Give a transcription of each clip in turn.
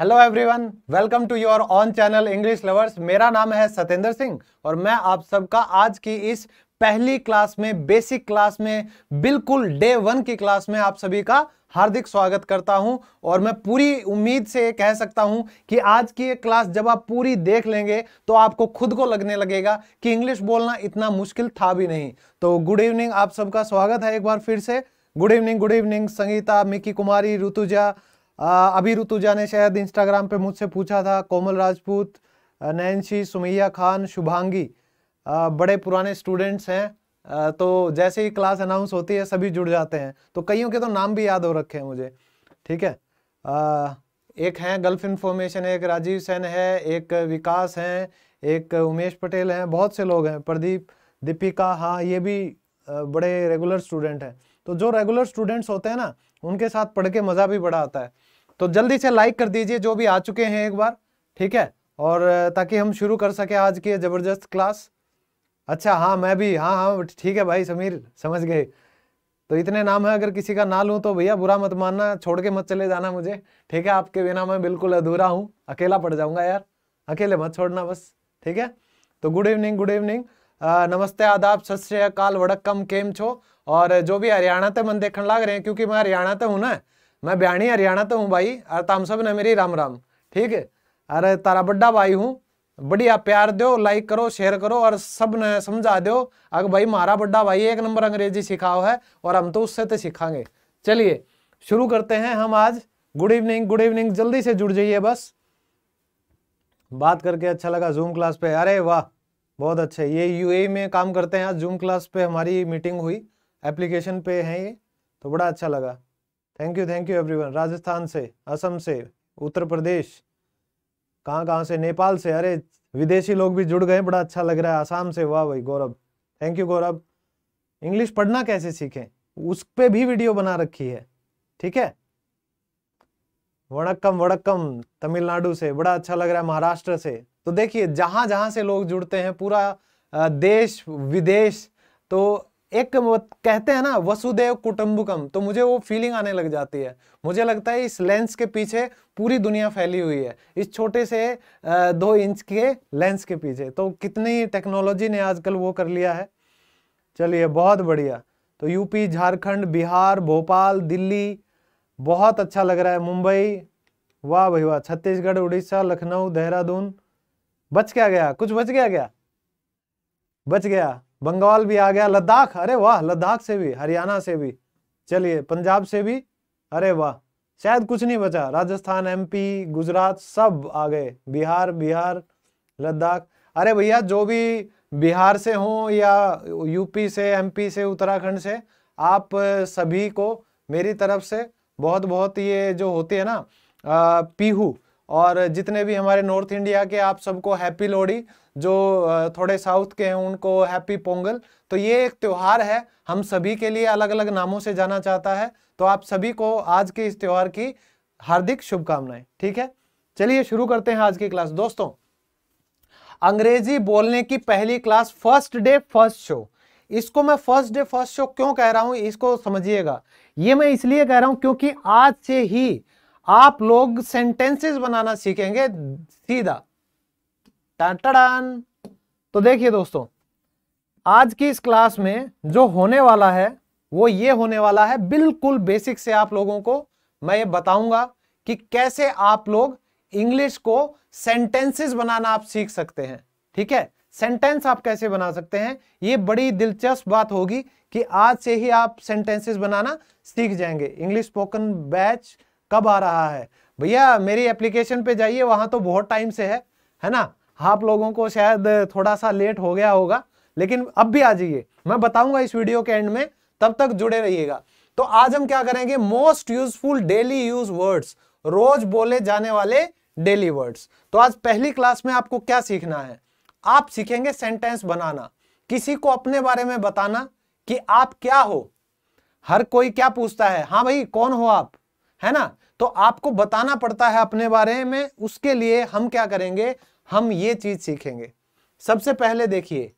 hello everyone welcome to your own channel English lovers मेरा नाम है सतेंद्र सिंह और मैं आप सबका आज की इस पहली क्लास में बेसिक क्लास में बिल्कुल डे वन की क्लास में आप सभी का हार्दिक स्वागत करता हूं और मैं पूरी उम्मीद से कह सकता हूं कि आज की ये क्लास जब आप पूरी देख लेंगे तो आपको खुद को लगने लगेगा कि इंग्लिश बोलना इतना मुश्किल था भी नहीं तो गुड इवनिंग आप सबका स्वागत है एक बार फिर से good evening good evening Sangeeta Miki Kumari Rutuja अभी रुतुजा ने शायद इंस्टाग्राम पे मुझसे पूछा था कोमल राजपूत नैनशी सुमैया खान शुभांगी बड़े पुराने स्टूडेंट्स हैं तो जैसे ही क्लास अनाउंस होती है सभी जुड़ जाते हैं तो कईयों के तो नाम भी याद हो रखे हैं मुझे ठीक है आ, एक हैं गल्फ इन्फॉर्मेशन एक राजीव सेन है एक विकास हैं एक उमेश पटेल हैं बहुत से लोग हैं प्रदीप दीपिका हाँ ये भी बड़े रेगुलर स्टूडेंट हैं तो जो रेगुलर स्टूडेंट्स होते हैं ना उनके साथ पढ़ के मज़ा भी बड़ा आता है तो जल्दी से लाइक कर दीजिए जो भी आ चुके हैं एक बार ठीक है और ताकि हम शुरू कर सके आज की ज़बरदस्त क्लास अच्छा हाँ मैं भी हाँ हाँ ठीक है भाई समीर समझ गए तो इतने नाम है अगर किसी का ना लूँ तो भैया बुरा मत मानना छोड़ के मत चले जाना मुझे ठीक है आपके बिना मैं बिल्कुल अधूरा हूँ अकेला पड़ जाऊँगा यार अकेले मत छोड़ना बस ठीक है तो गुड इवनिंग गुड इवनिंग नमस्ते आदाब सत श्रीकाल कम केम छो और जो भी हरियाणा ते मन देखने लग रहे हैं क्योंकि मैं हरियाणा ते हूँ ना मैं ब्याणी हरियाणा तो हूँ भाई अरे तम सब ने मेरी राम राम ठीक है अरे तारा बड्डा भाई हूँ बढ़िया प्यार दो लाइक करो शेयर करो और सब ने समझा दो अगर भाई मारा बड्डा भाई एक नंबर अंग्रेजी सिखाओ है और हम तो उससे तो सिखाएंगे चलिए शुरू करते हैं हम आज गुड इवनिंग गुड इवनिंग जल्दी से जुड़ जाइए बस बात करके अच्छा लगा जूम क्लास पे अरे वाह बहुत अच्छे ये यू e में काम करते हैं आज जूम क्लास पे हमारी मीटिंग हुई एप्लीकेशन पे हैं ये तो बड़ा अच्छा लगा thank you thank you everyone Rajasthan से असम से उत्तर प्रदेश कहाँ कहाँ से नेपाल से अरे विदेशी लोग भी जुड़ गए बड़ा अच्छा लग रहा है आसाम से वाह भाई Gaurav thank you Gaurav English पढ़ना कैसे सीखें उस पर भी वीडियो बना रखी है ठीक है वड़क्कम वड़क्कम तमिलनाडु से बड़ा अच्छा लग रहा है महाराष्ट्र से तो देखिए जहां जहां से लोग जुड़ते हैं पूरा देश विदेश तो एक कहते हैं ना वसुदेव कुटुंबकम तो मुझे वो फीलिंग आने लग जाती है मुझे लगता है इस लेंस के पीछे पूरी दुनिया फैली हुई है इस छोटे से दो इंच के लेंस के पीछे तो कितनी टेक्नोलॉजी ने आजकल वो कर लिया है चलिए बहुत बढ़िया तो यूपी झारखंड बिहार भोपाल दिल्ली बहुत अच्छा लग रहा है मुंबई वाह भाई वाह छत्तीसगढ़ उड़ीसा लखनऊ देहरादून बच क्या गया कुछ बच गया क्या बच गया बंगाल भी आ गया लद्दाख अरे वाह लद्दाख से भी हरियाणा से भी चलिए पंजाब से भी अरे वाह शायद कुछ नहीं बचा राजस्थान एमपी गुजरात सब आ गए बिहार बिहार लद्दाख अरे भैया जो भी बिहार से हों या यूपी से एमपी से उत्तराखंड से आप सभी को मेरी तरफ से बहुत बहुत ये जो होती है ना पीहू और जितने भी हमारे नॉर्थ इंडिया के आप सबको हैप्पी लोहड़ी जो थोड़े साउथ के हैं उनको हैप्पी पोंगल तो ये एक त्यौहार है हम सभी के लिए अलग अलग नामों से जाना चाहता है तो आप सभी को आज के इस त्यौहार की हार्दिक शुभकामनाएं ठीक है चलिए शुरू करते हैं आज की क्लास दोस्तों अंग्रेजी बोलने की पहली class first day first show इसको मैं फर्स्ट डे फर्स्ट शो क्यों कह रहा हूं इसको समझिएगा ये मैं इसलिए कह रहा हूं क्योंकि आज से ही आप लोग सेंटेंसेस बनाना सीखेंगे सीधा टाटाडान तो देखिए दोस्तों आज की इस क्लास में जो होने वाला है वो ये होने वाला है बिल्कुल बेसिक से आप लोगों को मैं ये बताऊंगा कि कैसे आप लोग इंग्लिश को सेंटेंसेस बनाना आप सीख सकते हैं ठीक है सेंटेंस आप कैसे बना सकते हैं ये बड़ी दिलचस्प बात होगी कि आज से ही आप सेंटेंसेस बनाना सीख जाएंगे इंग्लिश स्पोकन बैच कब आ रहा है भैया मेरी एप्लीकेशन पे जाइए वहां तो बहुत टाइम से है है ना आप लोगों को शायद थोड़ा सा लेट हो गया होगा लेकिन अब भी आ जाइए मैं बताऊंगा इस वीडियो के एंड में तब तक जुड़े रहिएगा तो आज हम क्या करेंगे most useful daily use words रोज बोले जाने वाले डेली वर्ड्स तो आज पहली क्लास में आपको क्या सीखना है आप सीखेंगे सेंटेंस बनाना किसी को अपने बारे में बताना कि आप क्या हो हर कोई क्या पूछता है हाँ भाई कौन हो आप है ना तो आपको बताना पड़ता है अपने बारे में उसके लिए हम क्या करेंगे हम ये चीज सीखेंगे सबसे पहले देखिए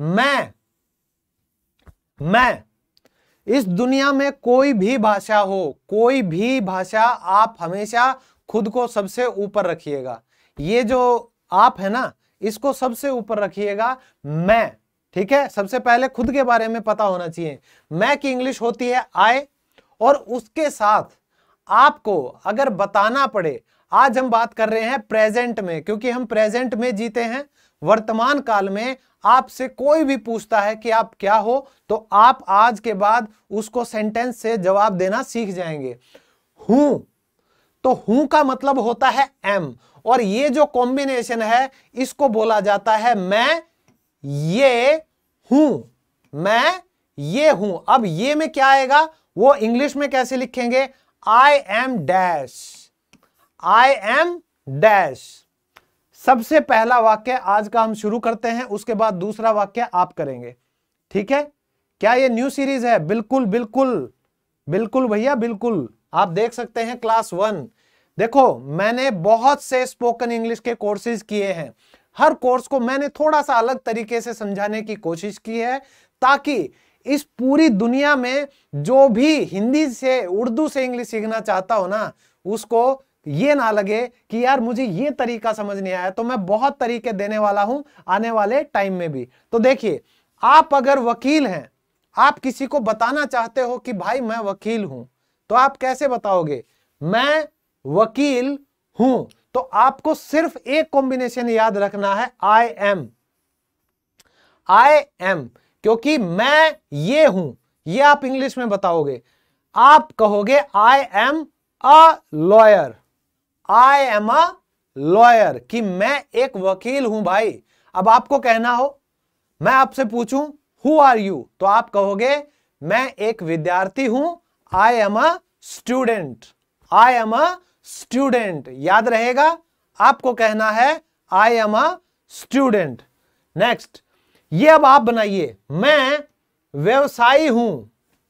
मैं मैं इस दुनिया में कोई भी भाषा हो कोई भी भाषा आप हमेशा खुद को सबसे ऊपर रखिएगा ये जो आप है ना इसको सबसे ऊपर रखिएगा मैं ठीक है सबसे पहले खुद के बारे में पता होना चाहिए मैं की इंग्लिश होती है आय और उसके साथ आपको अगर बताना पड़े आज हम बात कर रहे हैं प्रेजेंट में क्योंकि हम प्रेजेंट में जीते हैं वर्तमान काल में आपसे कोई भी पूछता है कि आप क्या हो तो आप आज के बाद उसको सेंटेंस से जवाब देना सीख जाएंगे हूं तो हूं का मतलब होता है एम और ये जो कॉम्बिनेशन है इसको बोला जाता है मैं ये हूं मैं ये हूं अब ये में क्या आएगा वो इंग्लिश में कैसे लिखेंगे I am dash I am dash सबसे पहला वाक्य आज का हम शुरू करते हैं उसके बाद दूसरा वाक्य आप करेंगे ठीक है क्या ये न्यू सीरीज है बिल्कुल बिल्कुल बिल्कुल भैया बिल्कुल आप देख सकते हैं क्लास वन देखो मैंने बहुत से स्पोकन इंग्लिश के कोर्सेज किए हैं हर कोर्स को मैंने थोड़ा सा अलग तरीके से समझाने की कोशिश की है ताकि इस पूरी दुनिया में जो भी हिंदी से उर्दू से इंग्लिश सीखना चाहता हो ना उसको ये ना लगे कि यार मुझे ये तरीका समझ नहीं आया तो मैं बहुत तरीके देने वाला हूं आने वाले टाइम में भी तो देखिए आप अगर वकील हैं आप किसी को बताना चाहते हो कि भाई मैं वकील हूं तो आप कैसे बताओगे मैं वकील हूं तो आपको सिर्फ एक कॉम्बिनेशन याद रखना है आई एम आई एम क्योंकि मैं ये हूं ये आप इंग्लिश में बताओगे आप कहोगे I am a lawyer I am a lawyer कि मैं एक वकील हूं भाई अब आपको कहना हो मैं आपसे पूछूं हु आर यू तो आप कहोगे मैं एक विद्यार्थी हूं I am a student I am a student याद रहेगा आपको कहना है I am a student next ये अब आप बनाइए मैं व्यवसायी हूं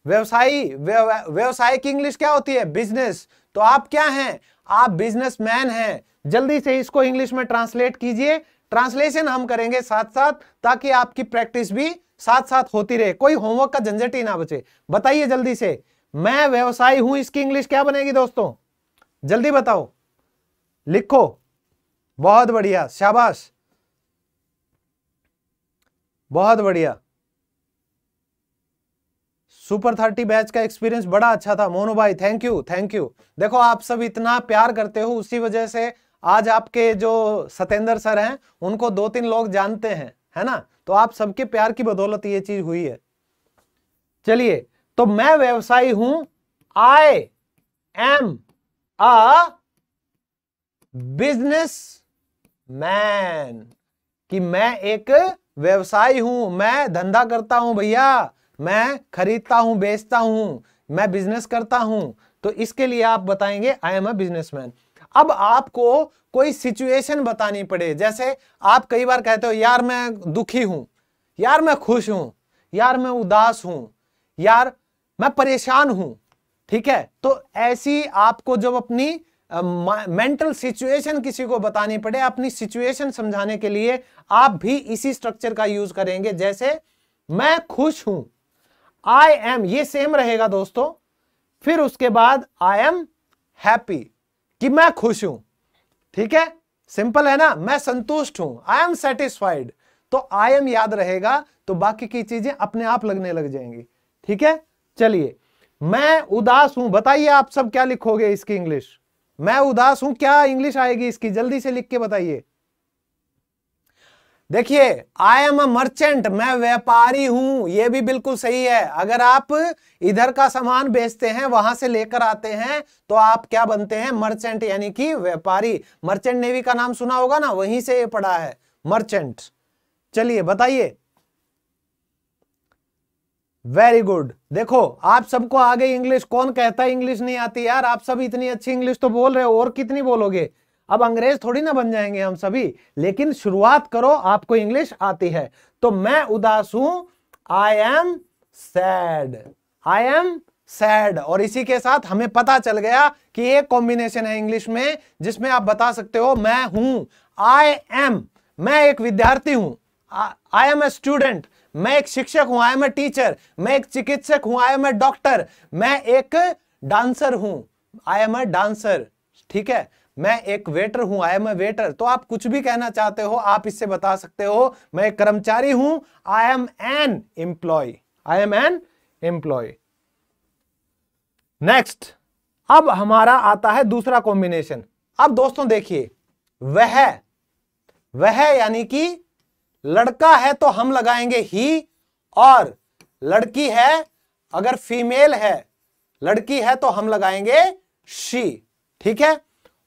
व्यवसायी व्यवसाय की इंग्लिश क्या होती है बिजनेस तो आप क्या हैं आप बिजनेसमैन हैं जल्दी से इसको इंग्लिश में ट्रांसलेट कीजिए ट्रांसलेशन हम करेंगे साथ साथ ताकि आपकी प्रैक्टिस भी साथ साथ होती रहे कोई होमवर्क का झंझट ही ना बचे बताइए जल्दी से मैं व्यवसायी हूं इसकी इंग्लिश क्या बनेगी दोस्तों जल्दी बताओ लिखो बहुत बढ़िया शाबाश बहुत बढ़िया सुपर थर्टी बैच का एक्सपीरियंस बड़ा अच्छा था मोनू भाई थैंक यू थैंक यू देखो आप सब इतना प्यार करते हो उसी वजह से आज आपके जो सतेंद्र सर हैं उनको दो तीन लोग जानते हैं है ना तो आप सबके प्यार की बदौलत ये चीज हुई है चलिए तो मैं व्यवसायी हूं I am a businessman कि मैं एक व्यवसायी हूं मैं धंधा करता हूं भैया मैं खरीदता हूं बेचता हूं मैं बिजनेस करता हूं तो इसके लिए आप बताएंगे आई एम अ बिजनेसमैन अब आपको कोई सिचुएशन बतानी पड़े जैसे आप कई बार कहते हो यार मैं दुखी हूं यार मैं खुश हूं यार मैं उदास हूं यार मैं परेशान हूं ठीक है तो ऐसी आपको जब अपनी मेंटल uh, सिचुएशन किसी को बतानी पड़े अपनी सिचुएशन समझाने के लिए आप भी इसी स्ट्रक्चर का यूज करेंगे जैसे मैं खुश हूं आई एम ये सेम रहेगा दोस्तों फिर उसके बाद आई एम हैप्पी कि मैं खुश हूं ठीक है सिंपल है ना मैं संतुष्ट हूं आई एम सेटिस्फाइड तो आई एम याद रहेगा तो बाकी की चीजें अपने आप लगने लग जाएंगी ठीक है चलिए मैं उदास हूं बताइए आप सब क्या लिखोगे इसकी इंग्लिश मैं उदास हूं क्या इंग्लिश आएगी इसकी जल्दी से लिख के बताइए देखिए आई एम अ मर्चेंट मैं व्यापारी हूं यह भी बिल्कुल सही है अगर आप इधर का सामान बेचते हैं वहां से लेकर आते हैं तो आप क्या बनते हैं मर्चेंट यानी कि व्यापारी मर्चेंट नेवी का नाम सुना होगा ना वहीं से ये पड़ा है मर्चेंट चलिए बताइए वेरी गुड देखो आप सबको आ गई इंग्लिश कौन कहता है इंग्लिश नहीं आती यार आप सब इतनी अच्छी इंग्लिश तो बोल रहे हो और कितनी बोलोगे अब अंग्रेज थोड़ी ना बन जाएंगे हम सभी लेकिन शुरुआत करो आपको इंग्लिश आती है तो मैं उदास हूं I am sad I am sad और इसी के साथ हमें पता चल गया कि एक कॉम्बिनेशन है इंग्लिश में जिसमें आप बता सकते हो मैं हूं आई एम मैं एक विद्यार्थी हूं आई एम ए स्टूडेंट मैं एक शिक्षक हूं आई एम ए टीचर मैं एक चिकित्सक हूं आई एम ए डॉक्टर मैं एक डांसर हूं आई एम ए डांसर ठीक है मैं एक वेटर हूं आई एम ए वेटर तो आप कुछ भी कहना चाहते हो आप इससे बता सकते हो मैं एक कर्मचारी हूं I am an employee I am an employee next अब हमारा आता है दूसरा कॉम्बिनेशन अब दोस्तों देखिए वह वह यानी कि लड़का है तो हम लगाएंगे ही और लड़की है अगर फीमेल है लड़की है तो हम लगाएंगे शी ठीक है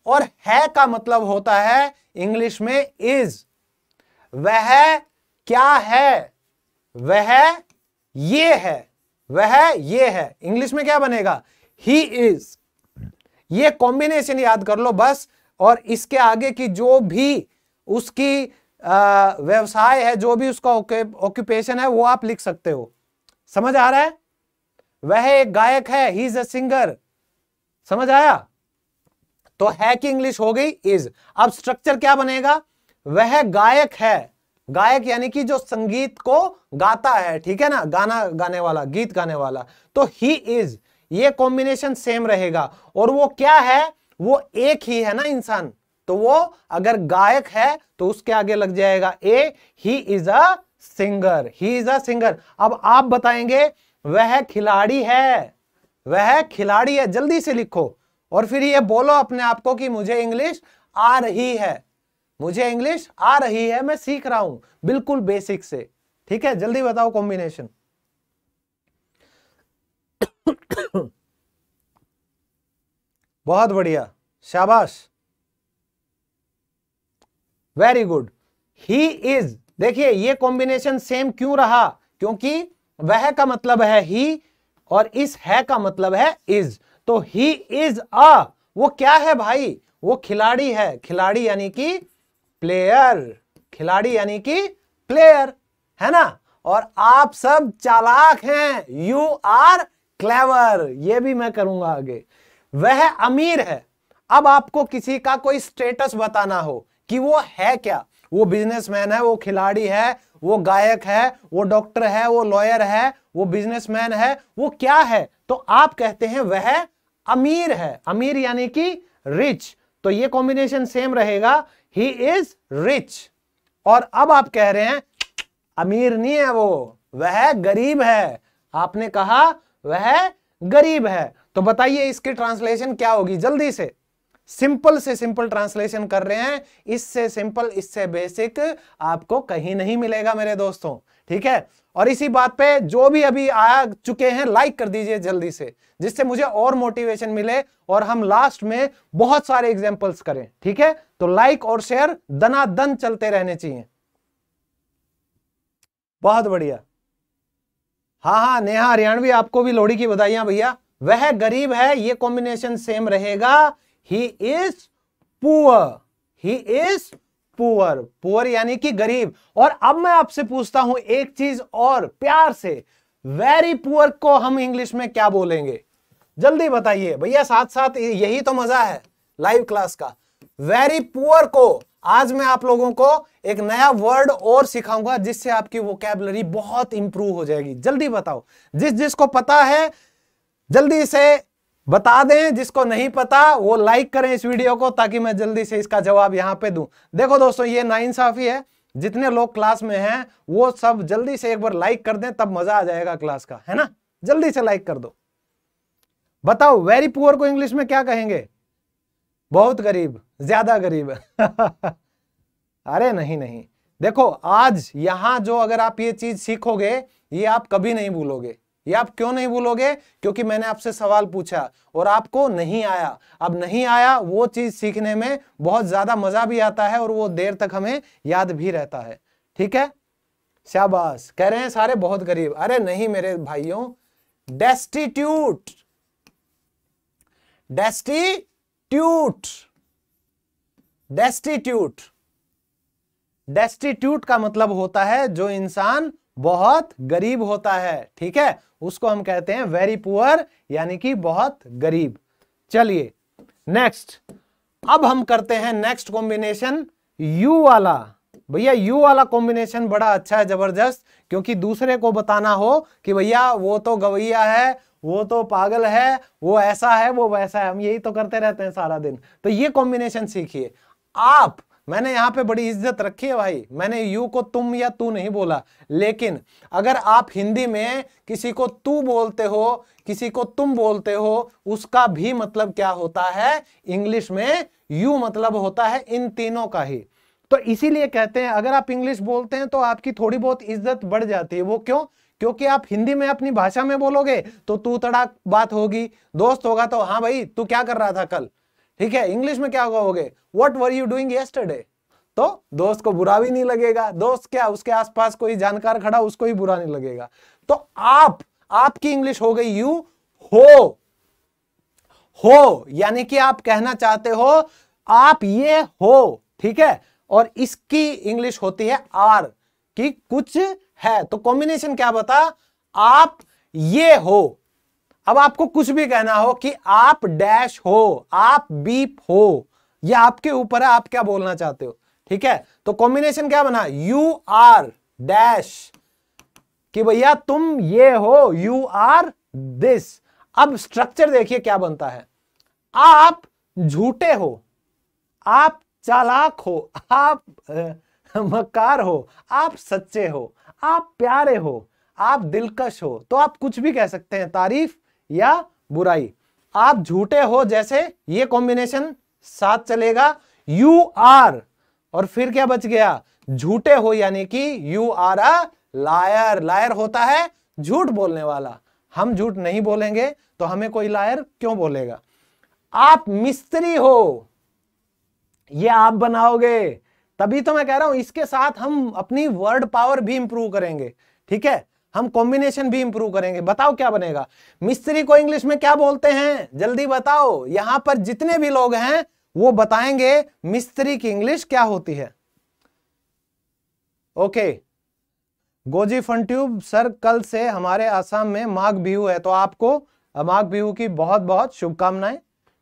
और है का मतलब होता है इंग्लिश में इज वह क्या है वह ये है वह ये है इंग्लिश में क्या बनेगा ही इज ये कॉम्बिनेशन याद कर लो बस और इसके आगे की जो भी उसकी व्यवसाय है जो भी उसका ऑक्यूपेशन है वो आप लिख सकते हो समझ आ रहा है वह एक गायक है ही इज अ सिंगर समझ आया तो है की इंग्लिश हो गई इज अब स्ट्रक्चर क्या बनेगा वह गायक है गायक यानी कि जो संगीत को गाता है ठीक है ना गाना गाने वाला गीत गाने वाला तो ही इज ये कॉम्बिनेशन सेम रहेगा और वो क्या है वो एक ही है ना इंसान तो वो अगर गायक है तो उसके आगे लग जाएगा a he is a singer he is a singer अब आप बताएंगे वह खिलाड़ी है वह खिलाड़ी है जल्दी से लिखो और फिर ये बोलो अपने आप को कि मुझे इंग्लिश आ रही है मुझे इंग्लिश आ रही है मैं सीख रहा हूं बिल्कुल बेसिक से ठीक है जल्दी बताओ कॉम्बिनेशन बहुत बढ़िया शाबाश वेरी गुड ही इज देखिए ये कॉम्बिनेशन सेम क्यों रहा क्योंकि वह का मतलब है ही और इस है का मतलब है इज तो ही इज अ वो क्या है भाई वो खिलाड़ी है खिलाड़ी यानी कि प्लेयर खिलाड़ी यानी कि प्लेयर है ना और आप सब चालाक हैं यू आर क्लेवर ये भी मैं करूंगा आगे वह अमीर है अब आपको किसी का कोई स्टेटस बताना हो कि वो है क्या वो बिजनेसमैन है वो खिलाड़ी है वो गायक है वो डॉक्टर है वो लॉयर है वो बिजनेसमैन है वो क्या है तो आप कहते हैं वह अमीर है अमीर यानी कि रिच तो ये कॉम्बिनेशन सेम रहेगा ही इज रिच और अब आप कह रहे हैं अमीर नहीं है वो वह गरीब है आपने कहा वह गरीब है तो बताइए इसकी ट्रांसलेशन क्या होगी जल्दी से सिंपल से सिंपल ट्रांसलेशन कर रहे हैं इससे सिंपल इससे बेसिक आपको कहीं नहीं मिलेगा मेरे दोस्तों ठीक है और इसी बात पे जो भी अभी आ चुके हैं लाइक कर दीजिए जल्दी से जिससे मुझे और मोटिवेशन मिले और हम लास्ट में बहुत सारे एग्जाम्पल्स करें ठीक है तो लाइक और शेयर दनादन चलते रहने चाहिए बहुत बढ़िया हाँ हाँ नेहा हरियाणवी आपको भी लोहड़ी की बधाइया भैया वह गरीब है ये कॉम्बिनेशन सेम रहेगा he is poor he is poor poor यानी कि गरीब और अब मैं आपसे पूछता हूं एक चीज और प्यार से वेरी पुअर को हम इंग्लिश में क्या बोलेंगे जल्दी बताइए भैया साथ साथ यही तो मजा है लाइव क्लास का वेरी पुअर को आज मैं आप लोगों को एक नया वर्ड और सिखाऊंगा जिससे आपकी वोकेबलरी बहुत इंप्रूव हो जाएगी जल्दी बताओ जिस जिसको पता है जल्दी से बता दें जिसको नहीं पता वो लाइक करें इस वीडियो को ताकि मैं जल्दी से इसका जवाब यहां पे दूं देखो दोस्तों ये नाइंसाफी है जितने लोग क्लास में हैं वो सब जल्दी से एक बार लाइक कर दें तब मजा आ जाएगा क्लास का है ना जल्दी से लाइक कर दो बताओ वेरी पुअर को इंग्लिश में क्या कहेंगे बहुत गरीब ज्यादा गरीब अरे नहीं नहीं देखो आज यहां जो अगर आप ये चीज सीखोगे ये आप कभी नहीं भूलोगे ये आप क्यों नहीं भूलोगे क्योंकि मैंने आपसे सवाल पूछा और आपको नहीं आया अब नहीं आया वो चीज सीखने में बहुत ज्यादा मजा भी आता है और वो देर तक हमें याद भी रहता है ठीक है शाबाश कह रहे हैं सारे बहुत गरीब अरे नहीं मेरे भाइयों डेस्टिट्यूट डेस्टिट्यूट डेस्टिट्यूट डेस्टिट्यूट का मतलब होता है जो इंसान बहुत गरीब होता है ठीक है उसको हम कहते हैं वेरी पुअर यानी कि बहुत गरीब चलिए नेक्स्ट अब हम करते हैं नेक्स्ट कॉम्बिनेशन यू वाला भैया यू वाला कॉम्बिनेशन बड़ा अच्छा है जबरदस्त क्योंकि दूसरे को बताना हो कि भैया वो तो गवैया है वो तो पागल है वो ऐसा है वो वैसा है हम यही तो करते रहते हैं सारा दिन तो ये कॉम्बिनेशन सीखिए आप मैंने यहाँ पे बड़ी इज्जत रखी है भाई मैंने यू को तुम या तू नहीं बोला लेकिन अगर आप हिंदी में किसी को तू बोलते हो किसी को तुम बोलते हो उसका भी मतलब क्या होता है इंग्लिश में यू मतलब होता है इन तीनों का ही तो इसीलिए कहते हैं अगर आप इंग्लिश बोलते हैं तो आपकी थोड़ी बहुत इज्जत बढ़ जाती है वो क्यों क्योंकि आप हिंदी में अपनी भाषा में बोलोगे तो तू तड़ाक बात होगी दोस्त होगा तो हाँ भाई तू क्या कर रहा था कल ठीक है इंग्लिश में क्या कहोगे what were you doing yesterday तो दोस्त को बुरा भी नहीं लगेगा दोस्त क्या उसके आसपास कोई जानकार खड़ा उसको ही बुरा नहीं लगेगा तो आप आपकी इंग्लिश हो गई यू हो हो यानी कि आप कहना चाहते हो आप ये हो ठीक है और इसकी इंग्लिश होती है आर कि कुछ है तो कॉम्बिनेशन क्या बता आप ये हो अब आपको कुछ भी कहना हो कि आप डैश हो आप बीप हो या आपके ऊपर है आप क्या बोलना चाहते हो ठीक है तो कॉम्बिनेशन क्या बना यू आर डैश कि भैया तुम ये हो यू आर दिस अब स्ट्रक्चर देखिए क्या बनता है आप झूठे हो आप चालाक हो आप मकार हो आप सच्चे हो आप प्यारे हो आप दिलकश हो तो आप कुछ भी कह सकते हैं तारीफ या बुराई आप झूठे हो जैसे ये कॉम्बिनेशन साथ चलेगा यू आर और फिर क्या बच गया झूठे हो यानी कि you are a liar liar होता है झूठ बोलने वाला हम झूठ नहीं बोलेंगे तो हमें कोई लायर क्यों बोलेगा आप मिस्त्री हो ये आप बनाओगे तभी तो मैं कह रहा हूं इसके साथ हम अपनी वर्ड पावर भी इंप्रूव करेंगे ठीक है हम कॉम्बिनेशन भी इंप्रूव करेंगे बताओ क्या बनेगा मिस्त्री को इंग्लिश में क्या बोलते हैं जल्दी बताओ यहां पर जितने भी लोग हैं वो बताएंगे मिस्त्री की इंग्लिश क्या होती है ओके गोजी फन ट्यूब सर कल से हमारे आसाम में माघ बिहू है तो आपको माघ बिहू की बहुत बहुत शुभकामनाएं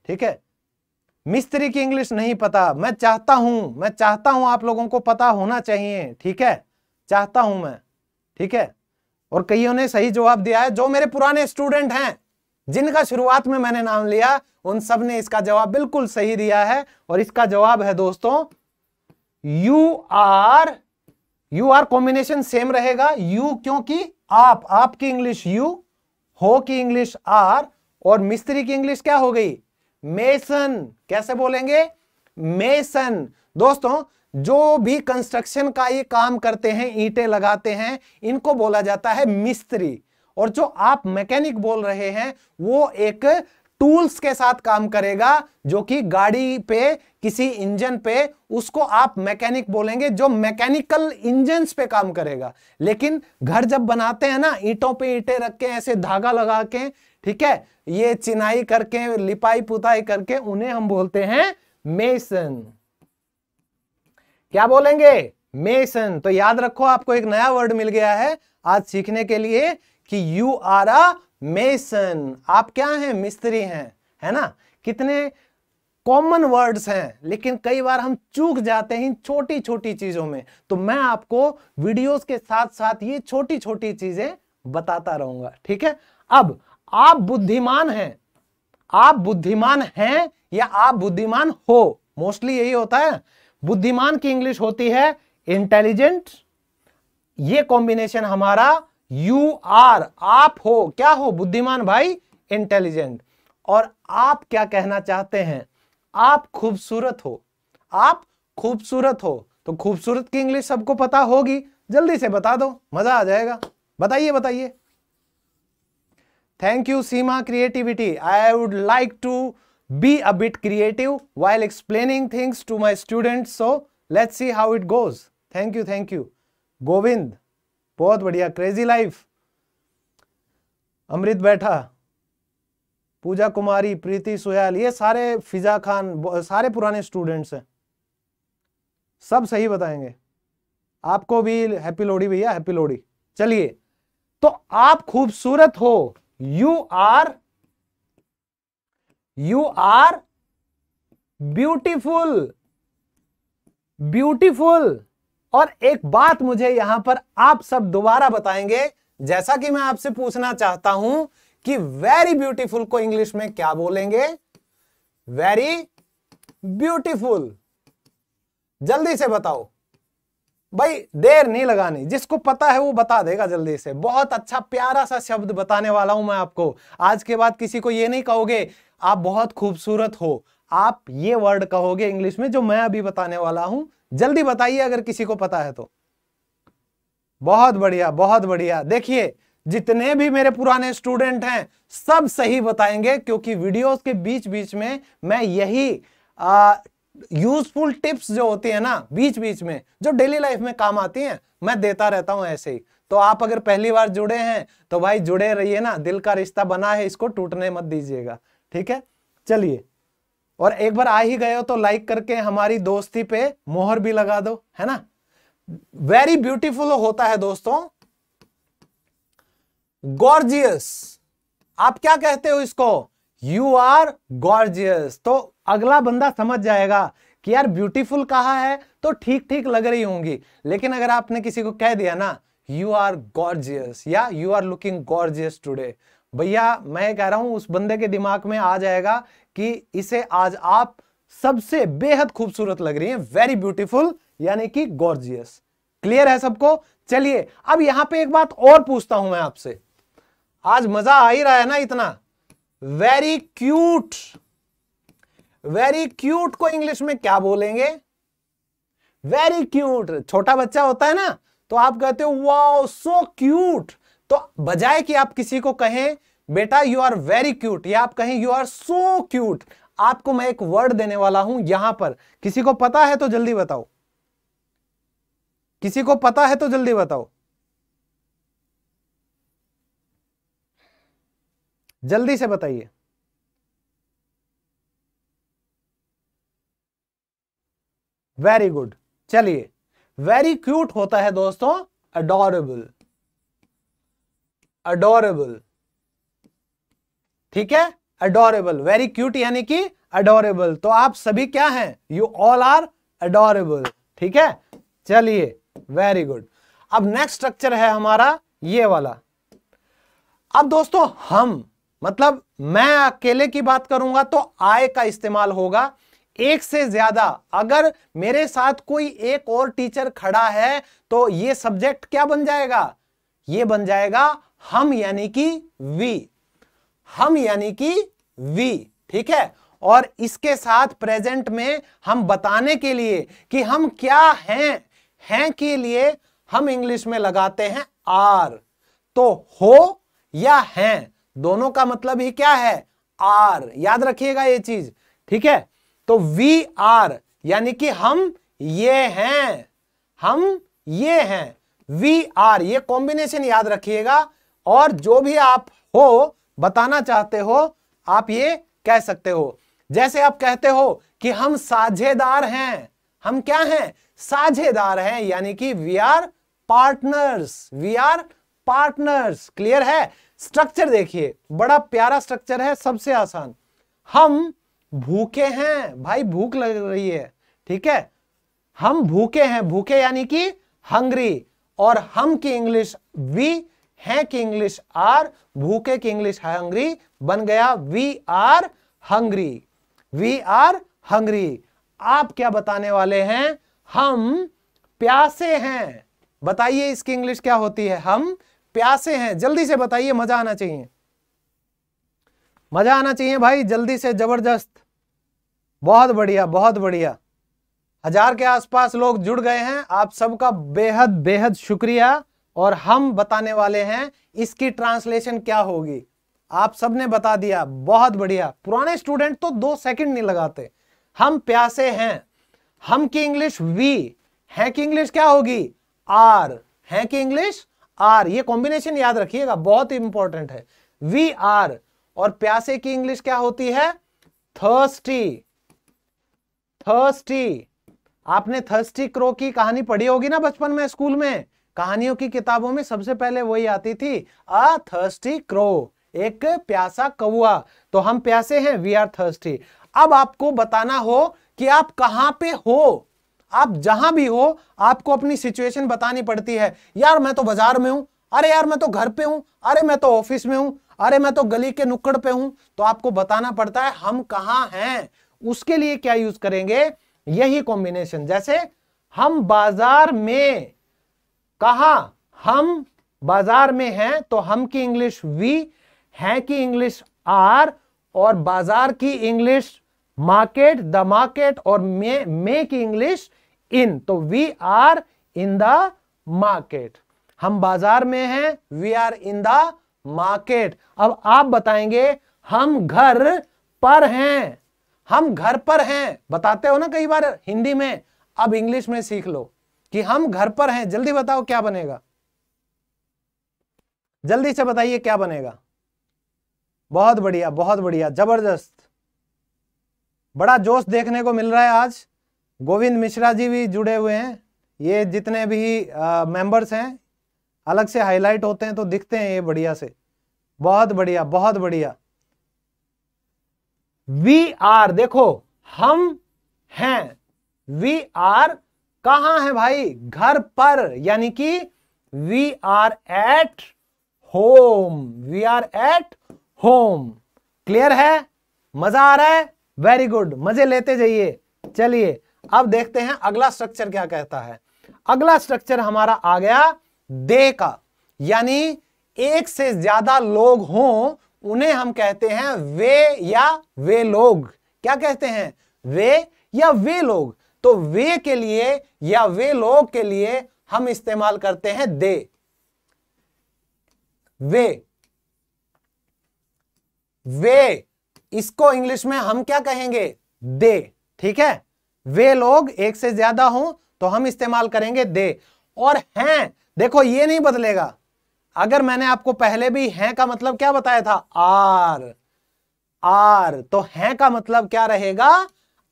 ठीक है मिस्त्री की इंग्लिश नहीं पता मैं चाहता हूं मैं चाहता हूं आप लोगों को पता होना चाहिए ठीक है चाहता हूं मैं ठीक है और कईयों ने सही जवाब दिया है जो मेरे पुराने स्टूडेंट हैं जिनका शुरुआत में मैंने नाम लिया उन सब ने इसका जवाब बिल्कुल सही दिया है और इसका जवाब है दोस्तों you are you are combination same रहेगा यू क्योंकि आप आपकी इंग्लिश यू हो की इंग्लिश आर और मिस्त्री की इंग्लिश क्या हो गई मेसन कैसे बोलेंगे मेसन दोस्तों जो भी कंस्ट्रक्शन का ये काम करते हैं ईंटें लगाते हैं इनको बोला जाता है मिस्त्री और जो आप मैकेनिक बोल रहे हैं वो एक टूल्स के साथ काम करेगा जो कि गाड़ी पे किसी इंजन पे उसको आप मैकेनिक बोलेंगे जो मैकेनिकल इंजन पे काम करेगा लेकिन घर जब बनाते हैं ना ईंटों पे ईंटें रख के ऐसे धागा लगा के ठीक है ये चिनाई करके लिपाई पुताई करके उन्हें हम बोलते हैं मेसन क्या बोलेंगे मेसन तो याद रखो आपको एक नया वर्ड मिल गया है आज सीखने के लिए कि यू आर अ मेसन आप क्या हैं मिस्त्री हैं है ना कितने कॉमन वर्ड्स हैं लेकिन कई बार हम चूक जाते हैं छोटी छोटी चीजों में तो मैं आपको वीडियोस के साथ साथ ये छोटी छोटी चीजें बताता रहूंगा ठीक है अब आप बुद्धिमान हैं आप बुद्धिमान हैं या आप बुद्धिमान हो मोस्टली यही होता है बुद्धिमान की इंग्लिश होती है इंटेलिजेंट ये कॉम्बिनेशन हमारा यू आर आप हो क्या हो बुद्धिमान भाई इंटेलिजेंट और आप क्या कहना चाहते हैं आप खूबसूरत हो आप खूबसूरत हो तो खूबसूरत की इंग्लिश सबको पता होगी जल्दी से बता दो मजा आ जाएगा बताइए बताइए thank you Seema creativity I would like to be a creative creative while explaining things to my students so let's see how it goes thank you thank you Govind बहुत बढ़िया क्रेजी लाइफ अमृत बैठा पूजा कुमारी प्रीति सुहेल ये सारे फिजा खान सारे पुराने स्टूडेंट्स हैं सब सही बताएंगे आपको भी हैप्पी लोडी भैया हैप्पी लोडी चलिए तो आप खूबसूरत हो you are you are beautiful beautiful और एक बात मुझे यहां पर आप सब दोबारा बताएंगे जैसा कि मैं आपसे पूछना चाहता हूं कि वेरी ब्यूटीफुल को इंग्लिश में क्या बोलेंगे वेरी ब्यूटीफुल जल्दी से बताओ भाई देर नहीं लगानी जिसको पता है वो बता देगा जल्दी से बहुत अच्छा प्यारा सा शब्द बताने वाला हूं मैं आपको आज के बाद किसी को ये नहीं कहोगे आप बहुत खूबसूरत हो आप ये वर्ड कहोगे इंग्लिश में जो मैं अभी बताने वाला हूं जल्दी बताइए अगर किसी को पता है तो बहुत बढ़िया बहुत बढ़िया देखिए जितने भी मेरे पुराने स्टूडेंट हैं सब सही बताएंगे क्योंकि वीडियोस के बीच बीच में मैं यही यूजफुल टिप्स जो होती है ना बीच बीच में जो डेली लाइफ में काम आती हैं मैं देता रहता हूं ऐसे ही तो आप अगर पहली बार जुड़े हैं तो भाई जुड़े रहिए ना दिल का रिश्ता बना है इसको टूटने मत दीजिएगा ठीक है चलिए और एक बार आ ही गए हो तो लाइक करके हमारी दोस्ती पे मोहर भी लगा दो है ना वेरी ब्यूटीफुल होता है दोस्तों गॉर्जियस आप क्या कहते हो इसको यू आर गॉर्जियस तो अगला बंदा समझ जाएगा कि यार ब्यूटीफुल कहा है तो ठीक ठीक लग रही होंगी लेकिन अगर आपने किसी को कह दिया ना यू आर गॉर्जियस या you are looking gorgeous today भैया मैं कह रहा हूं उस बंदे के दिमाग में आ जाएगा कि इसे आज आप सबसे बेहद खूबसूरत लग रही है वेरी ब्यूटीफुल यानी कि गॉर्जियस क्लियर है सबको चलिए अब यहां पे एक बात और पूछता हूं मैं आपसे आज मजा आ ही रहा है ना इतना वेरी क्यूट वेरी क्यूट को इंग्लिश में क्या बोलेंगे वेरी क्यूट छोटा बच्चा होता है ना तो आप कहते हो वाओ सो क्यूट तो बजाय कि आप किसी को कहें बेटा यू आर वेरी क्यूट या आप कहें यू आर सो क्यूट आपको मैं एक वर्ड देने वाला हूं यहां पर किसी को पता है तो जल्दी बताओ किसी को पता है तो जल्दी बताओ जल्दी से बताइए वेरी गुड चलिए वेरी क्यूट होता है दोस्तों अडोरेबल अडोरेबल ठीक है अडोरेबल वेरी क्यूट यानी कि अडोरेबल तो आप सभी क्या हैं यू ऑल आर अडोरेबल ठीक है चलिए वेरी गुड अब नेक्स्ट स्ट्रक्चर है हमारा ये वाला अब दोस्तों हम मतलब मैं अकेले की बात करूंगा तो आय का इस्तेमाल होगा एक से ज्यादा अगर मेरे साथ कोई एक और टीचर खड़ा है तो ये सब्जेक्ट क्या बन जाएगा ये बन जाएगा हम यानी कि वी हम यानी कि वी ठीक है और इसके साथ प्रेजेंट में हम बताने के लिए कि हम क्या हैं हैं के लिए हम इंग्लिश में लगाते हैं आर तो हो या हैं दोनों का मतलब ही क्या है आर याद रखिएगा ये चीज ठीक है तो वी आर यानी कि हम ये हैं हम ये हैं वी आर ये कॉम्बिनेशन याद रखिएगा और जो भी आप हो बताना चाहते हो आप ये कह सकते हो जैसे आप कहते हो कि हम साझेदार हैं हम क्या हैं साझेदार हैं यानी कि we are partners we are partners clear है स्ट्रक्चर देखिए बड़ा प्यारा स्ट्रक्चर है सबसे आसान हम भूखे हैं भाई भूख लग रही है ठीक है हम भूखे हैं भूखे यानी कि हंग्री और हम की इंग्लिश वी है कि इंग्लिश आर भूखे की इंग्लिश हंग्री बन गया we are hungry we are hungry आप क्या बताने वाले हैं हम प्यासे हैं बताइए इसकी इंग्लिश क्या होती है हम प्यासे हैं जल्दी से बताइए मजा आना चाहिए मजा आना चाहिए भाई जल्दी से जबरदस्त बहुत बढ़िया बहुत बढ़िया हजार के आसपास लोग जुड़ गए हैं आप सबका बेहद बेहद शुक्रिया और हम बताने वाले हैं इसकी ट्रांसलेशन क्या होगी आप सबने बता दिया बहुत बढ़िया पुराने स्टूडेंट तो दो सेकंड नहीं लगाते हम प्यासे हैं हम की इंग्लिश वी है की इंग्लिश क्या होगी आर है की इंग्लिश आर ये कॉम्बिनेशन याद रखिएगा बहुत इंपॉर्टेंट है वी आर और प्यासे की इंग्लिश क्या होती है थर्स्टी थर्स्टी आपने थर्स्टी क्रो की कहानी पढ़ी होगी ना बचपन में स्कूल में कहानियों की किताबों में सबसे पहले वही आती थी अ थर्स्टी क्रो एक प्यासा कौआ तो हम प्यासे हैं वी आर थर्स्टी अब आपको बताना हो कि आप कहां पे हो आप जहां भी हो आपको अपनी सिचुएशन बतानी पड़ती है यार मैं तो बाजार में हूं अरे यार मैं तो घर पे हूं अरे मैं तो ऑफिस में हूं अरे मैं तो गली के नुक्कड़ पे हूं तो आपको बताना पड़ता है हम कहां हैं उसके लिए क्या यूज करेंगे यही कॉम्बिनेशन जैसे हम बाजार में कहा हम बाजार में हैं तो हम की इंग्लिश वी है की इंग्लिश आर और बाजार की इंग्लिश मार्केट द मार्केट और मे मे की इंग्लिश इन तो we are in the market हम बाजार में हैं we are in the market अब आप बताएंगे हम घर पर हैं हम घर पर हैं बताते हो ना कई बार हिंदी में अब इंग्लिश में सीख लो कि हम घर पर हैं जल्दी बताओ क्या बनेगा जल्दी से बताइए क्या बनेगा बहुत बढ़िया बहुत बढ़िया जबरदस्त बड़ा जोश देखने को मिल रहा है आज गोविंद मिश्रा जी भी जुड़े हुए हैं ये जितने भी मेंबर्स हैं अलग से हाईलाइट होते हैं तो दिखते हैं ये बढ़िया से बहुत बढ़िया बहुत बढ़िया वी आर देखो हम हैं वी आर कहा है भाई घर पर यानी कि we are at home we are at home clear है मजा आ रहा है वेरी गुड मजे लेते जाइए चलिए अब देखते हैं अगला स्ट्रक्चर क्या कहता है अगला स्ट्रक्चर हमारा आ गया दे का यानी एक से ज्यादा लोग हों उन्हें हम कहते हैं वे या वे लोग क्या कहते हैं वे या वे लोग तो वे के लिए या वे लोग के लिए हम इस्तेमाल करते हैं दे वे वे इसको इंग्लिश में हम क्या कहेंगे दे ठीक है वे लोग एक से ज्यादा हों तो हम इस्तेमाल करेंगे दे और हैं देखो ये नहीं बदलेगा अगर मैंने आपको पहले भी हैं का मतलब क्या बताया था आर आर तो हैं का मतलब क्या रहेगा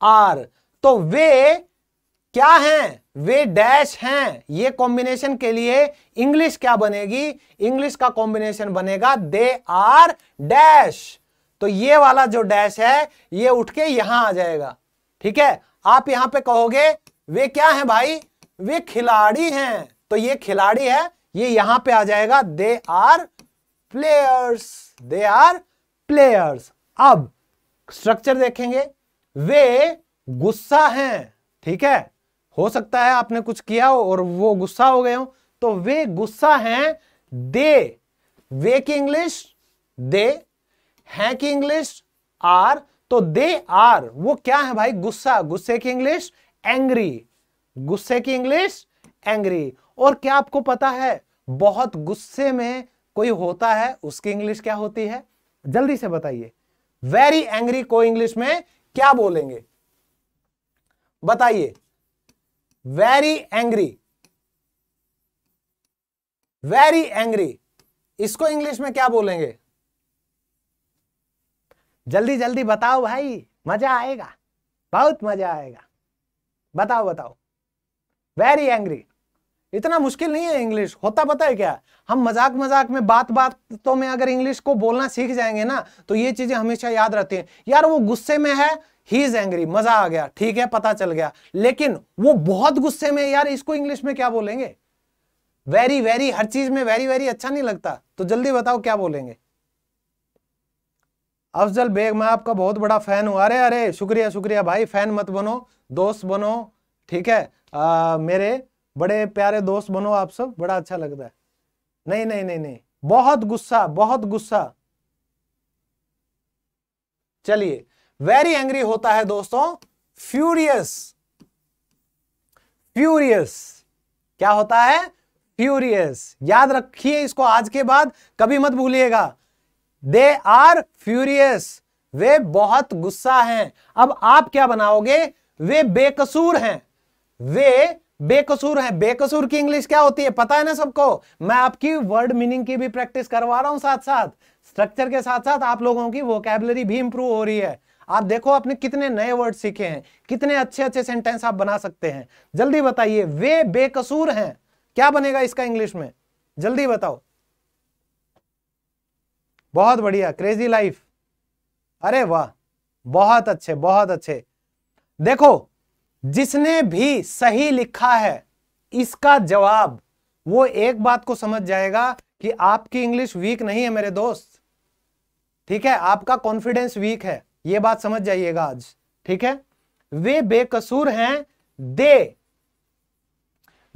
आर तो वे क्या हैं वे डैश हैं ये कॉम्बिनेशन के लिए इंग्लिश क्या बनेगी इंग्लिश का कॉम्बिनेशन बनेगा दे आर डैश तो ये वाला जो डैश है ये उठ के यहां आ जाएगा ठीक है आप यहां पे कहोगे वे क्या हैं भाई वे खिलाड़ी हैं तो ये खिलाड़ी है ये यहां पे आ जाएगा they are players they are players अब स्ट्रक्चर देखेंगे वे गुस्सा हैं ठीक है हो सकता है आपने कुछ किया हो और वो गुस्सा हो गए हो तो वे गुस्सा हैं दे वे की इंग्लिश दे हैं की इंग्लिश आर तो दे आर वो क्या है भाई गुस्सा गुस्से की इंग्लिश एंग्री गुस्से की इंग्लिश एंग्री और क्या आपको पता है बहुत गुस्से में कोई होता है उसकी इंग्लिश क्या होती है जल्दी से बताइए वेरी एंग्री को इंग्लिश में क्या बोलेंगे बताइए वेरी एंग्री वेरी एंग्री इसको इंग्लिश में क्या बोलेंगे जल्दी जल्दी बताओ भाई मजा आएगा बहुत मजा आएगा बताओ बताओ वेरी एंग्री इतना मुश्किल नहीं है इंग्लिश होता पता है क्या हम मजाक मजाक में बात बातों में अगर इंग्लिश को बोलना सीख जाएंगे ना तो ये चीजें हमेशा याद रहती हैं यार वो गुस्से में है ही इज एंग्री मजा आ गया ठीक है पता चल गया लेकिन वो बहुत गुस्से में यार इसको इंग्लिश में क्या बोलेंगे वेरी वेरी हर चीज में वेरी वेरी अच्छा नहीं लगता तो जल्दी बताओ क्या बोलेंगे अफजल बेग मैं आपका बहुत बड़ा फैन हूं अरे अरे शुक्रिया शुक्रिया भाई फैन मत बनो दोस्त बनो ठीक है आ, मेरे बड़े प्यारे दोस्त बनो आप सब बड़ा अच्छा लगता है नहीं नहीं नहीं नहीं बहुत गुस्सा बहुत गुस्सा चलिए वेरी एंग्री होता है दोस्तों फ्यूरियस फ्यूरियस क्या होता है फ्यूरियस याद रखिए इसको आज के बाद कभी मत भूलिएगा दे आर फ्यूरियस वे बहुत गुस्सा हैं अब आप क्या बनाओगे वे बेकसूर हैं वे बेकसूर हैं बेकसूर की इंग्लिश क्या होती है पता है ना सबको मैं आपकी वर्ड मीनिंग की भी प्रैक्टिस करवा रहा हूं साथ साथ स्ट्रक्चर के साथ साथ आप लोगों की वोकेबलरी भी इंप्रूव हो रही है आप देखो आपने कितने नए वर्ड सीखे हैं कितने अच्छे अच्छे सेंटेंस आप बना सकते हैं जल्दी बताइए वे बेकसूर हैं क्या बनेगा इसका इंग्लिश में जल्दी बताओ बहुत बढ़िया क्रेजी लाइफ अरे वाह बहुत अच्छे बहुत अच्छे देखो जिसने भी सही लिखा है इसका जवाब वो एक बात को समझ जाएगा कि आपकी इंग्लिश वीक नहीं है मेरे दोस्त ठीक है आपका कॉन्फिडेंस वीक है ये बात समझ जाइएगा आज ठीक है वे बेकसूर हैं दे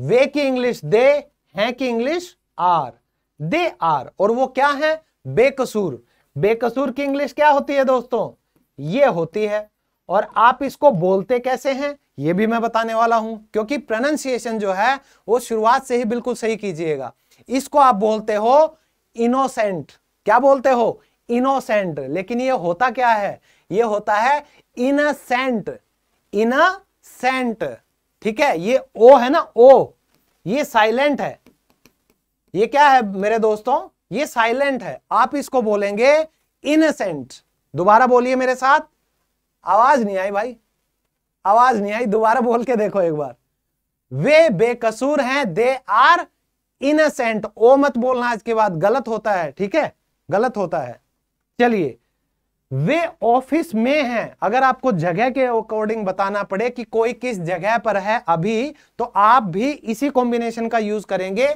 वे की इंग्लिश दे हैं की इंग्लिश आर दे आर और वो क्या है बेकसूर बेकसूर की इंग्लिश क्या होती है दोस्तों ये होती है और आप इसको बोलते कैसे हैं ये भी मैं बताने वाला हूं क्योंकि प्रोनाउंसिएशन जो है वो शुरुआत से ही बिल्कुल सही कीजिएगा इसको आप बोलते हो इनोसेंट क्या बोलते हो इनोसेंट लेकिन ये होता क्या है ये होता है इनसेंट इनसेंट ठीक है ये ओ है ना ओ ये साइलेंट है ये क्या है मेरे दोस्तों ये साइलेंट है आप इसको बोलेंगे इनसेंट दोबारा बोलिए मेरे साथ आवाज नहीं आई भाई आवाज नहीं आई दोबारा बोल के देखो एक बार वे बेकसूर हैं दे आर इनसेंट ओ मत बोलना आज के बाद गलत होता है ठीक है गलत होता है चलिए वे ऑफिस में हैं अगर आपको जगह के अकॉर्डिंग बताना पड़े कि कोई किस जगह पर है अभी तो आप भी इसी कॉम्बिनेशन का यूज करेंगे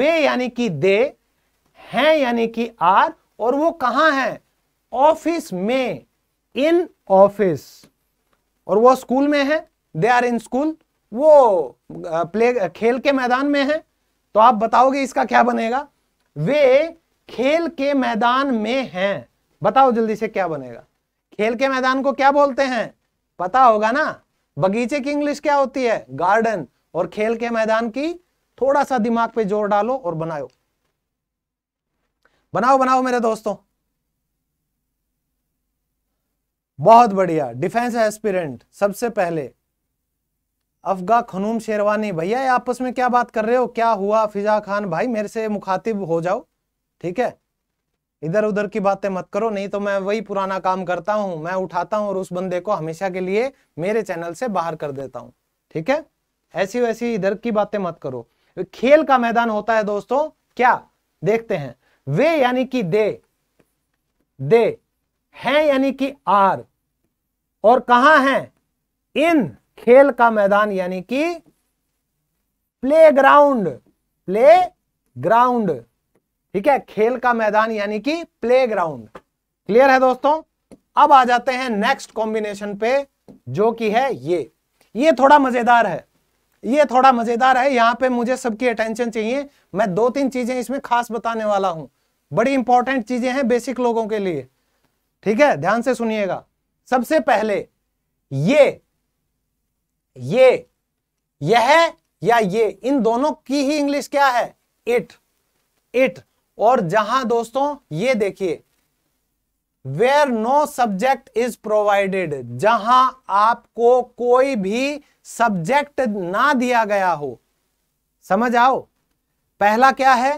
वे यानी कि दे हैं यानी कि आर और वो कहां है ऑफिस में इन ऑफिस और वो स्कूल में है दे आर इन स्कूल वो प्ले खेल के मैदान में है तो आप बताओगे इसका क्या बनेगा वे खेल के मैदान में हैं बताओ जल्दी से क्या बनेगा खेल के मैदान को क्या बोलते हैं पता होगा ना बगीचे की इंग्लिश क्या होती है गार्डन और खेल के मैदान की थोड़ा सा दिमाग पे जोर डालो और बनाओ बनाओ बनाओ मेरे दोस्तों बहुत बढ़िया डिफेंस एस्पिरेंट सबसे पहले अफगा खनूम शेरवानी भैया आपस में क्या बात कर रहे हो क्या हुआ फिजा खान भाई मेरे से मुखातिब हो जाओ ठीक है इधर उधर की बातें मत करो नहीं तो मैं वही पुराना काम करता हूं मैं उठाता हूं और उस बंदे को हमेशा के लिए मेरे चैनल से बाहर कर देता हूं ठीक है ऐसी वैसी इधर की बातें मत करो खेल का मैदान होता है दोस्तों क्या देखते हैं वे यानी कि दे दे हैं यानी कि आर और कहा है इन खेल का मैदान यानी कि प्ले ग्राउंड प्ले ग्राउंड ठीक है खेल का मैदान यानी कि प्ले ग्राउंड क्लियर है दोस्तों अब आ जाते हैं नेक्स्ट कॉम्बिनेशन पे जो कि है ये ये थोड़ा मजेदार है ये थोड़ा मजेदार है यहां पे मुझे सबकी अटेंशन चाहिए मैं दो तीन चीजें इसमें खास बताने वाला हूं बड़ी इंपॉर्टेंट चीजें हैं बेसिक लोगों के लिए ठीक है ध्यान से सुनिएगा सबसे पहले ये ये यह या ये इन दोनों की ही इंग्लिश क्या है इट इट और जहां दोस्तों ये देखिए where no subject is provided जहां आपको कोई भी सब्जेक्ट ना दिया गया हो समझ आओ पहला क्या है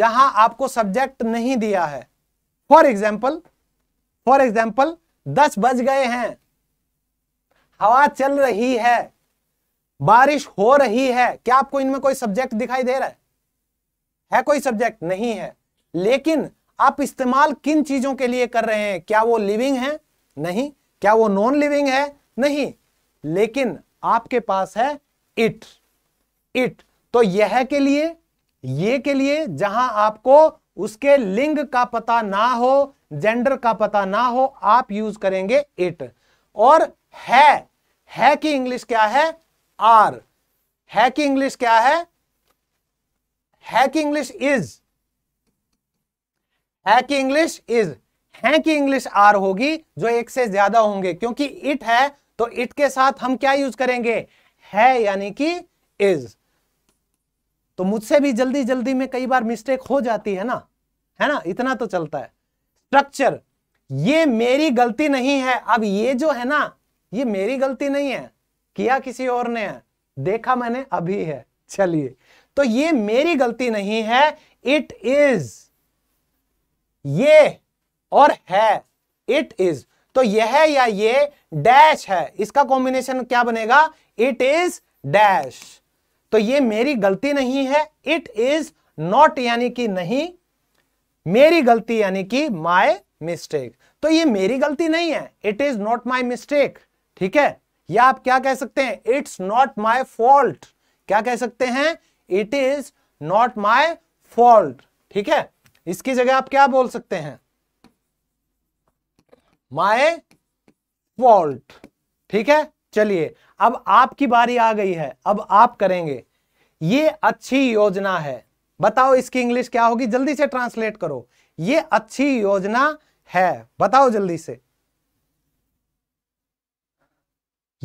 जहां आपको सब्जेक्ट नहीं दिया है फॉर एग्जाम्पल फॉर एग्जाम्पल दस बज गए हैं हवा चल रही है बारिश हो रही है क्या आपको इनमें कोई सब्जेक्ट दिखाई दे रहा है है कोई सब्जेक्ट नहीं है लेकिन आप इस्तेमाल किन चीजों के लिए कर रहे हैं क्या वो लिविंग है नहीं क्या वो नॉन लिविंग है नहीं लेकिन आपके पास है इट इट तो यह के लिए ये के लिए जहां आपको उसके लिंग का पता ना हो जेंडर का पता ना हो आप यूज करेंगे इट और है है की इंग्लिश क्या है आर है की इंग्लिश क्या है है की इंग्लिश इज है की इंग्लिश इज है की इंग्लिश आर होगी जो एक से ज्यादा होंगे क्योंकि इट है तो इट के साथ हम क्या यूज करेंगे है यानी कि इज तो मुझसे भी जल्दी जल्दी में कई बार मिस्टेक हो जाती है ना है ना इतना तो चलता है स्ट्रक्चर ये मेरी गलती नहीं है अब ये जो है ना ये मेरी गलती नहीं है किया किसी और ने है देखा मैंने अभी है चलिए तो ये मेरी गलती नहीं है इट इज ये और है इट इज तो यह या ये डैश है इसका कॉम्बिनेशन क्या बनेगा इट इज डैश तो ये मेरी गलती नहीं है इट इज नॉट यानी कि नहीं मेरी गलती यानी कि माई मिस्टेक तो ये मेरी गलती नहीं है it is not my mistake ठीक है या आप क्या कह सकते हैं इट्स नॉट माई फॉल्ट क्या कह सकते हैं it is not my fault ठीक है इसकी जगह आप क्या बोल सकते हैं माए फॉल्ट ठीक है चलिए अब आपकी बारी आ गई है अब आप करेंगे ये अच्छी योजना है बताओ इसकी इंग्लिश क्या होगी जल्दी से ट्रांसलेट करो ये अच्छी योजना है बताओ जल्दी से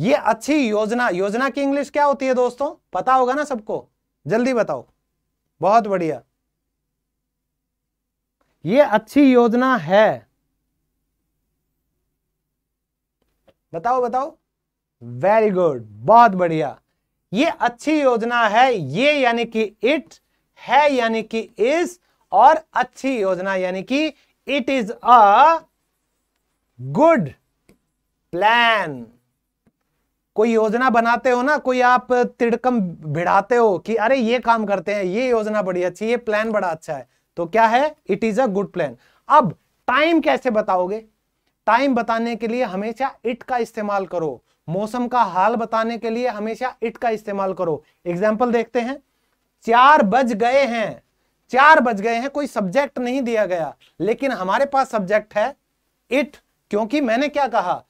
ये अच्छी योजना योजना की इंग्लिश क्या होती है दोस्तों पता होगा ना सबको जल्दी बताओ बहुत बढ़िया ये अच्छी योजना है बताओ बताओ वेरी गुड बहुत बढ़िया ये अच्छी योजना है ये यानी कि इट है यानी कि इस और अच्छी योजना यानी कि it is a good plan कोई योजना बनाते हो ना कोई आप तिड़कम भिड़ाते हो कि अरे ये काम करते हैं ये योजना बड़ी अच्छी ये प्लान बड़ा अच्छा है तो क्या है it is a good plan अब टाइम कैसे बताओगे टाइम बताने के लिए हमेशा इट का इस्तेमाल करो मौसम का हाल बताने के लिए हमेशा इट का इस्तेमाल करो एग्जाम्पल देखते हैं चार बज गए हैं चार बज गए हैं कोई सब्जेक्ट नहीं दिया गया लेकिन हमारे पास सब्जेक्ट है इट क्योंकि मैंने क्या कहा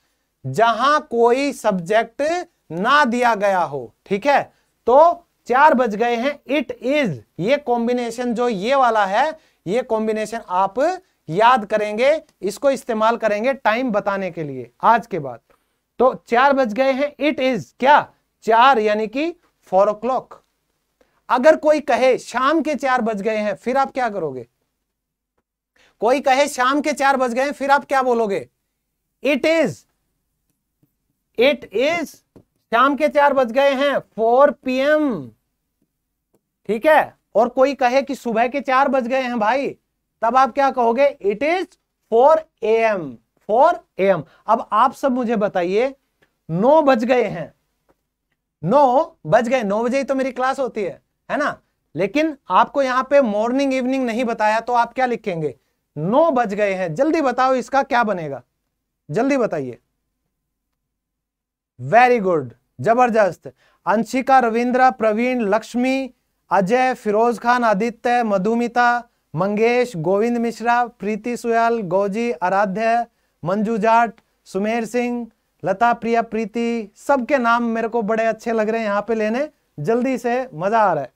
जहां कोई सब्जेक्ट ना दिया गया हो ठीक है तो चार बज गए हैं इट इज ये कॉम्बिनेशन जो ये वाला है ये कॉम्बिनेशन आप याद करेंगे इसको इस्तेमाल करेंगे टाइम बताने के लिए आज के बाद तो चार बज गए हैं इट इज क्या चार यानी कि फोर ओ क्लॉक अगर कोई कहे शाम के चार बज गए हैं फिर आप क्या करोगे कोई कहे शाम के चार बज गए हैं फिर आप क्या बोलोगे इट इज इट इज शाम के चार बज गए हैं फोर पीएम ठीक है और कोई कहे कि सुबह के चार बज गए हैं भाई तब आप क्या कहोगे it is four A M four A M अब आप सब मुझे बताइए नौ बज गए हैं नौ बज गए नौ बजे ही तो मेरी क्लास होती है है ना लेकिन आपको यहां पे मॉर्निंग इवनिंग नहीं बताया तो आप क्या लिखेंगे नौ बज गए हैं जल्दी बताओ इसका क्या बनेगा जल्दी बताइए वेरी गुड जबरदस्त अंशिका रविंद्र प्रवीण लक्ष्मी अजय फिरोज खान आदित्य मधुमिता मंगेश गोविंद मिश्रा प्रीति सुयाल गौजी आराध्य मंजू जाट सुमेर सिंह लता प्रिया प्रीति सबके नाम मेरे को बड़े अच्छे लग रहे हैं यहाँ पे लेने जल्दी से मजा आ रहा है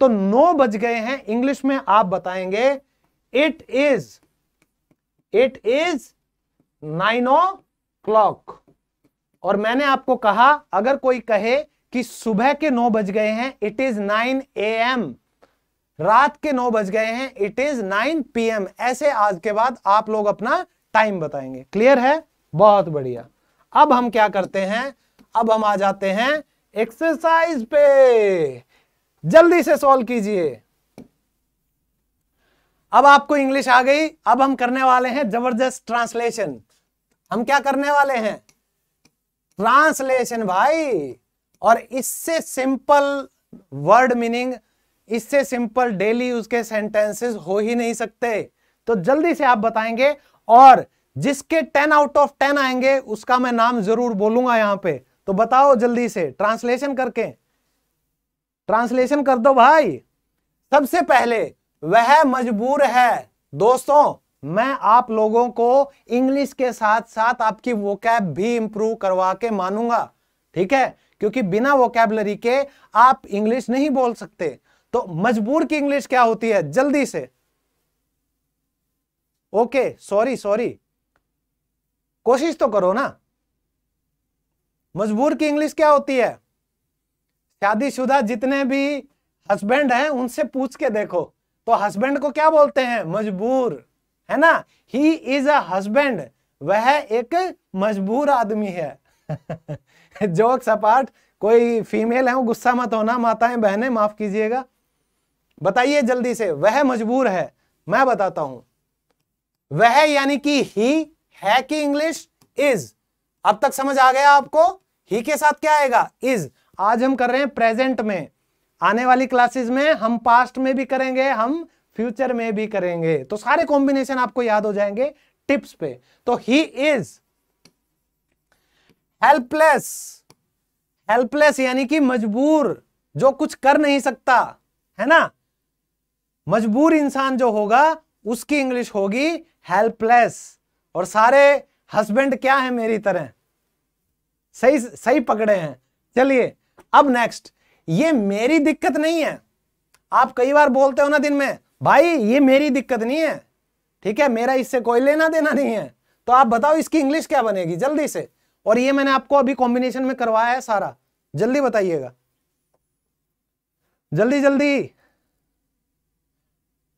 तो नौ बज गए हैं इंग्लिश में आप बताएंगे it is it is nine o'clock और मैंने आपको कहा अगर कोई कहे कि सुबह के नौ बज गए हैं it is nine A M रात के नौ बज गए हैं it is nine P M ऐसे आज के बाद आप लोग अपना टाइम बताएंगे क्लियर है बहुत बढ़िया अब हम क्या करते हैं अब हम आ जाते हैं एक्सरसाइज पे जल्दी से सॉल्व कीजिए अब आपको इंग्लिश आ गई अब हम करने वाले हैं जबरदस्त ट्रांसलेशन हम क्या करने वाले हैं ट्रांसलेशन भाई और इससे सिंपल वर्ड मीनिंग इससे सिंपल डेली उसके सेंटेंसेस हो ही नहीं सकते तो जल्दी से आप बताएंगे और जिसके टेन आउट ऑफ टेन आएंगे उसका मैं नाम जरूर बोलूंगा यहां पे तो बताओ जल्दी से ट्रांसलेशन करके ट्रांसलेशन कर दो भाई सबसे पहले वह मजबूर है दोस्तों मैं आप लोगों को इंग्लिश के साथ साथ आपकी वोकैब भी इंप्रूव करवा के मानूंगा ठीक है क्योंकि बिना वोकैबलरी के आप इंग्लिश नहीं बोल सकते तो मजबूर की इंग्लिश क्या होती है जल्दी से ओके सॉरी सॉरी कोशिश तो करो ना मजबूर की इंग्लिश क्या होती है शादीशुदा जितने भी हस्बैंड हैं उनसे पूछ के देखो तो हस्बैंड को क्या बोलते हैं मजबूर है ना ही इज अ हस्बैंड वह एक मजबूर आदमी है जोक सपाट कोई फीमेल है गुस्सा मत होना माताएं बहनें माफ कीजिएगा बताइए जल्दी से वह मजबूर है मैं बताता हूं वह यानी कि ही है कि इंग्लिश इज अब तक समझ आ गया आपको ही के साथ क्या आएगा इज आज हम कर रहे हैं प्रेजेंट में आने वाली क्लासेस में हम पास्ट में भी करेंगे हम फ्यूचर में भी करेंगे तो सारे कॉम्बिनेशन आपको याद हो जाएंगे टिप्स पे तो ही इज हेल्पलेस हेल्पलेस यानी कि मजबूर जो कुछ कर नहीं सकता है ना मजबूर इंसान जो होगा उसकी इंग्लिश होगी हेल्पलेस और सारे हस्बैंड क्या है मेरी तरह सही सही पकड़े हैं चलिए अब नेक्स्ट ये मेरी दिक्कत नहीं है आप कई बार बोलते हो ना दिन में भाई ये मेरी दिक्कत नहीं है ठीक है मेरा इससे कोई लेना देना नहीं है तो आप बताओ इसकी इंग्लिश क्या बनेगी जल्दी से और ये मैंने आपको अभी कॉम्बिनेशन में करवाया है सारा जल्दी बताइएगा जल्दी जल्दी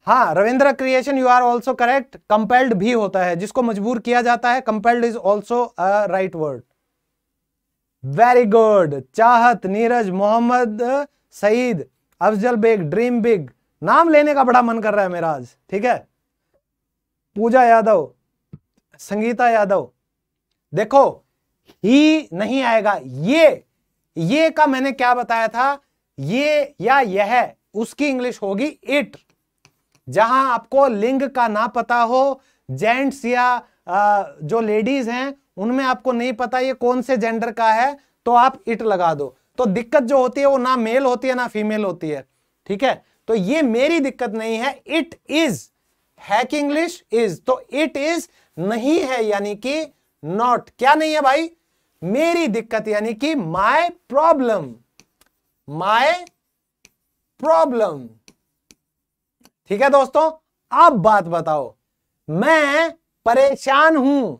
हाँ Ravindra creation you are also correct compelled भी होता है जिसको मजबूर किया जाता है compelled is also right word very good Chahat Neeraj Mohammad Saeed Afzal Baig dream big नाम लेने का बड़ा मन कर रहा है मेरा आज ठीक है पूजा यादव संगीता यादव देखो ही नहीं आएगा ये ये का मैंने क्या बताया था ये या यह उसकी इंग्लिश होगी इट जहां आपको लिंग का ना पता हो जेंट्स या आ, जो लेडीज हैं उनमें आपको नहीं पता ये कौन से जेंडर का है तो आप इट लगा दो तो दिक्कत जो होती है वो ना मेल होती है ना फीमेल होती है ठीक है तो ये मेरी दिक्कत नहीं है it is hack English is तो इट इज नहीं है यानी कि नॉट क्या नहीं है भाई मेरी दिक्कत यानी कि माय प्रॉब्लम माय प्रॉब्लम ठीक है दोस्तों अब बात बताओ मैं परेशान हूं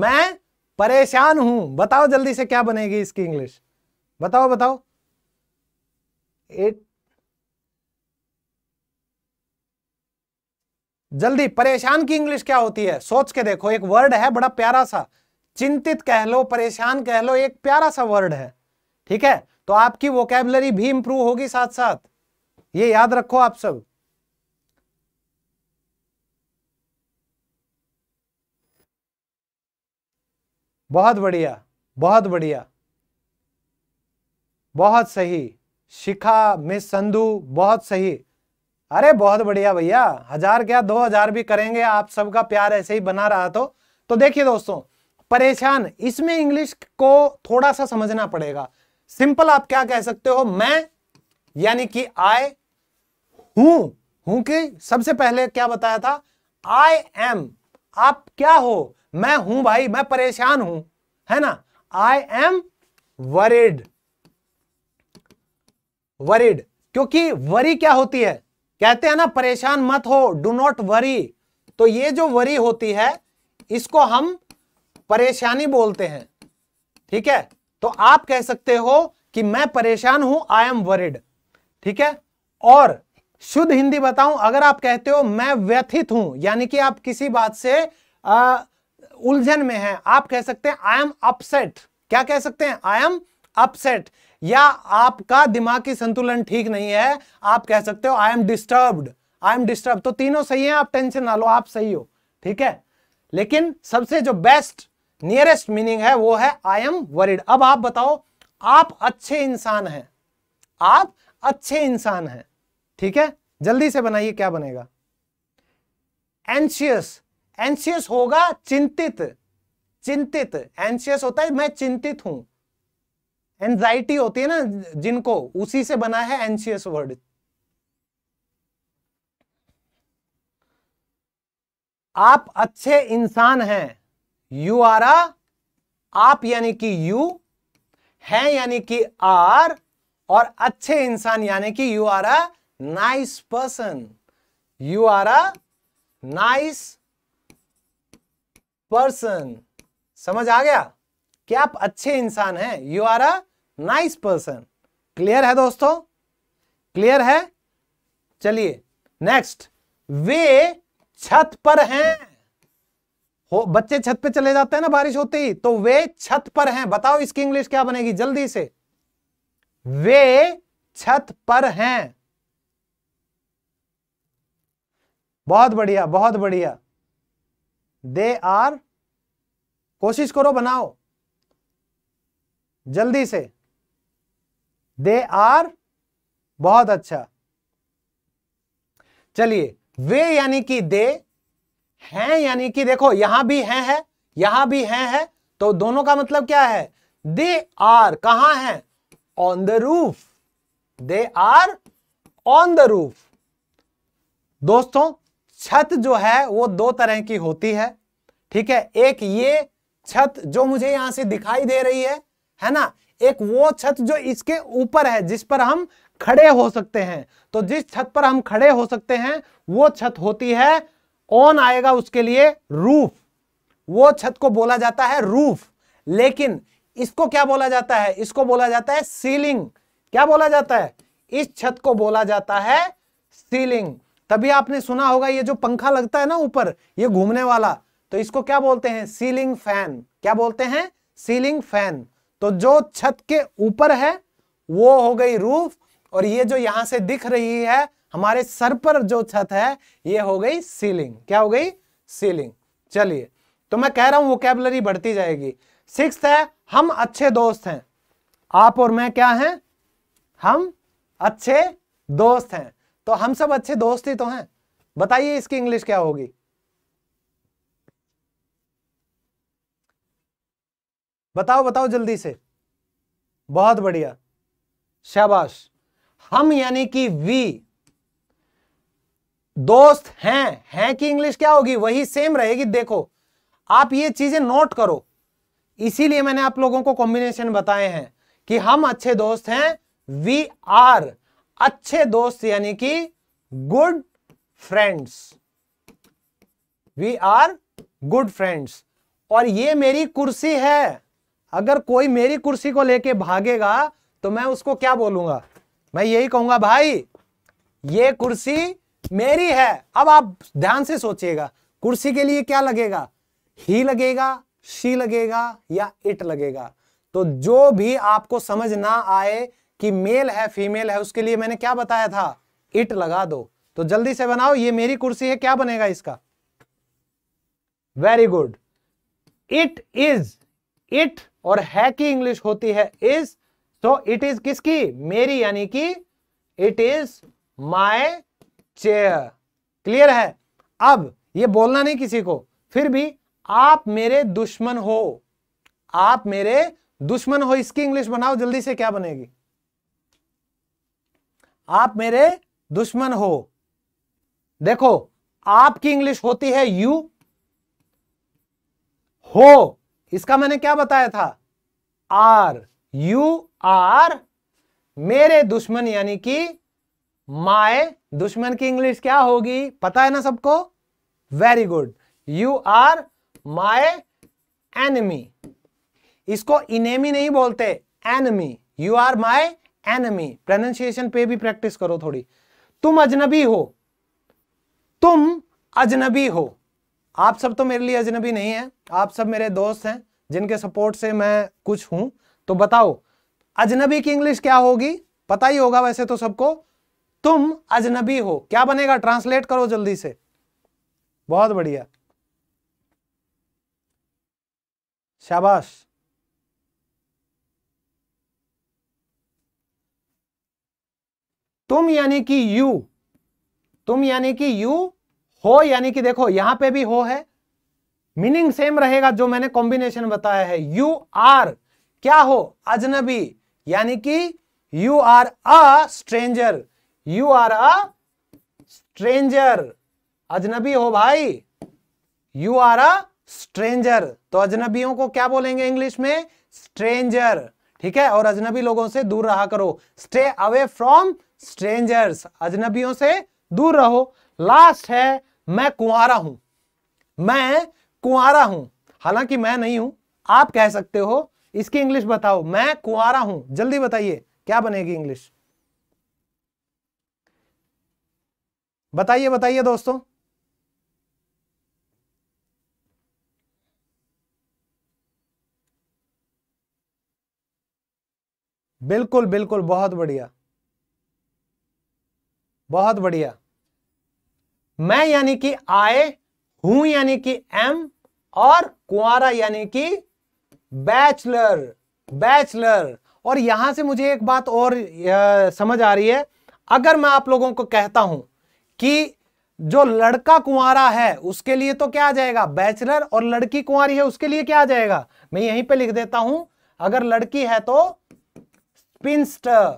मैं परेशान हूं बताओ जल्दी से क्या बनेगी इसकी इंग्लिश बताओ बताओ इट जल्दी परेशान की इंग्लिश क्या होती है सोच के देखो एक वर्ड है बड़ा प्यारा सा चिंतित कह लो परेशान कह लो एक प्यारा सा वर्ड है ठीक है तो आपकी वोकेबलरी भी इंप्रूव होगी साथ साथ ये याद रखो आप सब बहुत बढ़िया बहुत बढ़िया बहुत सही शिखा मिस संधु बहुत सही अरे बहुत बढ़िया भैया हजार क्या दो हजार भी करेंगे आप सबका प्यार ऐसे ही बना रहा तो तो देखिए दोस्तों परेशान इसमें इंग्लिश को थोड़ा सा समझना पड़ेगा सिंपल आप क्या कह सकते हो मैं यानी कि आई हूं हूं कि सबसे पहले क्या बताया था आई एम आप क्या हो मैं हूं भाई मैं परेशान हूं है ना आई एम वरिड वरिड क्योंकि वरी क्या होती है कहते हैं ना परेशान मत हो डू नॉट वरी तो ये जो वरी होती है इसको हम परेशानी बोलते हैं ठीक है तो आप कह सकते हो कि मैं परेशान हूं आई एम वरिड ठीक है और शुद्ध हिंदी बताऊं अगर आप कहते हो मैं व्यथित हूं यानी कि आप किसी बात से उलझन में हैं आप कह सकते हैं आई एम अपसेट क्या कह सकते हैं आई एम अपसेट या आपका दिमागी संतुलन ठीक नहीं है आप कह सकते हो I am disturbed I am disturb तो तीनों सही है आप टेंशन ना लो आप सही हो ठीक है लेकिन सबसे जो बेस्ट नियरेस्ट मीनिंग है वो है आई एम वरिड अब आप बताओ आप अच्छे इंसान हैं आप अच्छे इंसान हैं ठीक है जल्दी से बनाइए क्या बनेगा एंशियस एंशियस होगा चिंतित चिंतित एंशियस होता है मैं चिंतित हूं एंजाइटी होती है ना जिनको उसी से बना है एनसीएस वर्ड आप अच्छे इंसान हैं यू आर आ आप यानी कि यू हैं यानी कि आर और अच्छे इंसान यानी कि you are a nice person you are a nice person समझ आ गया कि आप अच्छे इंसान हैं you are a nice person clear है दोस्तों क्लियर है चलिए नेक्स्ट वे छत पर हैं हो बच्चे छत पे चले जाते हैं ना बारिश होती ही तो वे छत पर हैं बताओ इसकी इंग्लिश क्या बनेगी जल्दी से वे छत पर हैं बहुत बढ़िया बहुत बढ़िया दे आर कोशिश करो बनाओ जल्दी से दे आर बहुत अच्छा चलिए वे यानी कि दे हैं यानी कि देखो यहां भी हैं है यहां भी हैं है तो दोनों का मतलब क्या है दे आर कहां है on the roof they are on the roof दोस्तों छत जो है वो दो तरह की होती है ठीक है एक ये छत जो मुझे यहां से दिखाई दे रही है है ना एक वो छत जो इसके ऊपर है जिस पर हम खड़े हो सकते हैं तो जिस छत पर हम खड़े हो सकते हैं वो छत होती है ऑन आएगा उसके लिए रूफ वो छत को बोला जाता है रूफ लेकिन इसको क्या बोला जाता है इसको बोला जाता है सीलिंग क्या बोला जाता है इस छत को बोला जाता है सीलिंग तभी आपने सुना होगा ये जो पंखा लगता है ना ऊपर ये घूमने वाला तो इसको क्या बोलते हैं सीलिंग फैन क्या बोलते हैं सीलिंग फैन तो जो छत के ऊपर है वो हो गई रूफ और ये जो यहां से दिख रही है हमारे सर पर जो छत है ये हो गई सीलिंग क्या हो गई सीलिंग चलिए तो मैं कह रहा हूं वोकेबलरी बढ़ती जाएगी सिक्स है हम अच्छे दोस्त हैं आप और मैं क्या हैं हम अच्छे दोस्त हैं तो हम सब अच्छे दोस्त ही तो हैं बताइए इसकी इंग्लिश क्या होगी बताओ बताओ जल्दी से बहुत बढ़िया शाबाश हम यानी कि वी दोस्त हैं हैं कि इंग्लिश क्या होगी वही सेम रहेगी देखो आप ये चीजें नोट करो इसीलिए मैंने आप लोगों को कॉम्बिनेशन बताए हैं कि हम अच्छे दोस्त हैं वी आर अच्छे दोस्त यानी कि good friends we are good friends और ये मेरी कुर्सी है अगर कोई मेरी कुर्सी को लेके भागेगा तो मैं उसको क्या बोलूंगा मैं यही कहूंगा भाई ये कुर्सी मेरी है अब आप ध्यान से सोचिएगा कुर्सी के लिए क्या लगेगा ही लगेगा शी लगेगा या इट लगेगा तो जो भी आपको समझ ना आए कि मेल है फीमेल है उसके लिए मैंने क्या बताया था इट लगा दो तो जल्दी से बनाओ ये मेरी कुर्सी है क्या बनेगा इसका very good it is it और है की इंग्लिश होती है इज तो इट इज किसकी मेरी यानी कि it is my chair clear है अब ये बोलना नहीं किसी को फिर भी आप मेरे दुश्मन हो आप मेरे दुश्मन हो इसकी इंग्लिश बनाओ जल्दी से क्या बनेगी आप मेरे दुश्मन हो देखो आपकी इंग्लिश होती है यू हो इसका मैंने क्या बताया था आर यू आर मेरे दुश्मन यानी कि माए दुश्मन की इंग्लिश क्या होगी पता है ना सबको very good you are my enemy इसको इनेमी नहीं बोलते enemy you are my enemy pronunciation पे भी प्रैक्टिस करो थोड़ी तुम अजनबी हो तुम अजनबी हो आप सब तो मेरे लिए अजनबी नहीं है आप सब मेरे दोस्त हैं जिनके सपोर्ट से मैं कुछ हूं तो बताओ अजनबी की इंग्लिश क्या होगी पता ही होगा वैसे तो सबको तुम अजनबी हो क्या बनेगा ट्रांसलेट करो जल्दी से बहुत बढ़िया शाबाश तुम यानी कि यू तुम यानी कि यू हो यानी कि देखो यहां पे भी हो है मीनिंग सेम रहेगा जो मैंने कॉम्बिनेशन बताया है यू आर क्या हो अजनबी यानी कि you are a stranger you are a stranger अजनबी हो भाई यू आर अ स्ट्रेंजर तो अजनबियों को क्या बोलेंगे इंग्लिश में स्ट्रेंजर ठीक है और अजनबी लोगों से दूर रहा करो स्टे अवे फ्रॉम स्ट्रेंजर्स अजनबियों से दूर रहो लास्ट है मैं कुआरा हूं मैं कुआरा हूं हालांकि मैं नहीं हूं आप कह सकते हो इसकी इंग्लिश बताओ मैं कुआरा हूं जल्दी बताइए क्या बनेगी इंग्लिश बताइए बताइए दोस्तों बिल्कुल बिल्कुल बहुत बढ़िया बहुत बढ़िया मैं यानी कि आए हूं यानी कि एम और कुआरा यानी कि बैचलर बैचलर और यहां से मुझे एक बात और समझ आ रही है अगर मैं आप लोगों को कहता हूं कि जो लड़का कुंवारा है उसके लिए तो क्या आ जाएगा बैचलर और लड़की कुंवारी है उसके लिए क्या आ जाएगा मैं यहीं पे लिख देता हूं अगर लड़की है तो स्पिंस्टर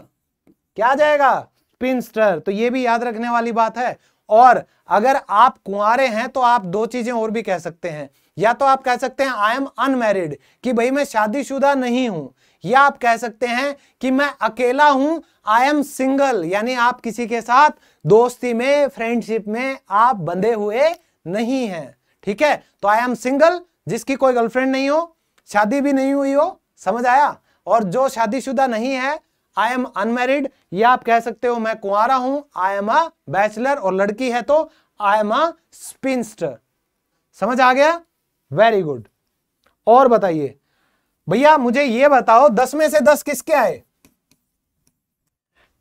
क्या आ जाएगा स्पिंस्टर तो ये भी याद रखने वाली बात है और अगर आप कुंवारे हैं तो आप दो चीजें और भी कह सकते हैं या तो आप कह सकते हैं आई एम अनमेरिड कि भाई मैं शादीशुदा नहीं हूं या आप कह सकते हैं कि मैं अकेला हूं आई एम सिंगल यानी आप किसी के साथ दोस्ती में फ्रेंडशिप में आप बंधे हुए नहीं हैं ठीक है तो आई एम सिंगल जिसकी कोई गर्लफ्रेंड नहीं हो शादी भी नहीं हुई हो समझ आया और जो शादीशुदा नहीं है आई एम अनमेरिड या आप कह सकते हो मैं कुआरा हूं आई एम अ बैचलर और लड़की है तो आई एम अ स्पिनस्टर समझ आ गया वेरी गुड और बताइए भैया मुझे ये बताओ दस में से दस किसके आए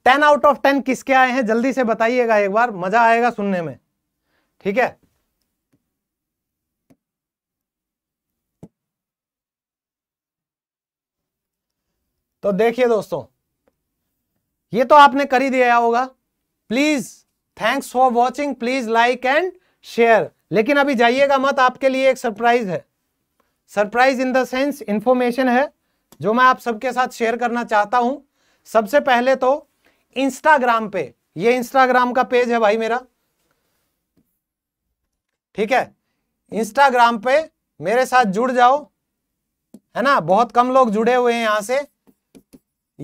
टेन आउट ऑफ टेन किसके आए हैं जल्दी से बताइएगा एक बार मजा आएगा सुनने में ठीक है तो देखिए दोस्तों ये तो आपने कर ही दिया होगा please thanks for watching please like and share लेकिन अभी जाइएगा मत आपके लिए एक सरप्राइज है surprise in the sense information है जो मैं आप सबके साथ शेयर करना चाहता हूं सबसे पहले तो इंस्टाग्राम पे ये इंस्टाग्राम का पेज है भाई मेरा ठीक है इंस्टाग्राम पे मेरे साथ जुड़ जाओ है ना बहुत कम लोग जुड़े हुए हैं यहां से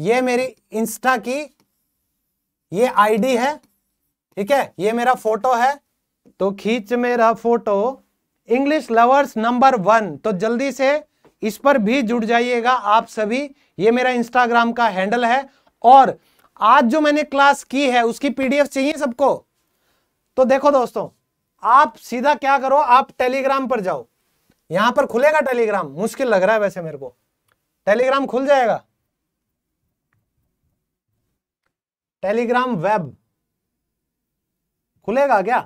ये मेरी इंस्टा की ये आईडी है ठीक है ये मेरा फोटो है तो खींच मेरा photo English lovers number one तो जल्दी से इस पर भी जुड़ जाइएगा आप सभी ये मेरा इंस्टाग्राम का हैंडल है और आज जो मैंने क्लास की है उसकी पीडीएफ चाहिए सबको तो देखो दोस्तों आप सीधा क्या करो आप टेलीग्राम पर जाओ यहां पर खुलेगा टेलीग्राम मुश्किल लग रहा है वैसे मेरे को टेलीग्राम खुल जाएगा टेलीग्राम वेब खुलेगा क्या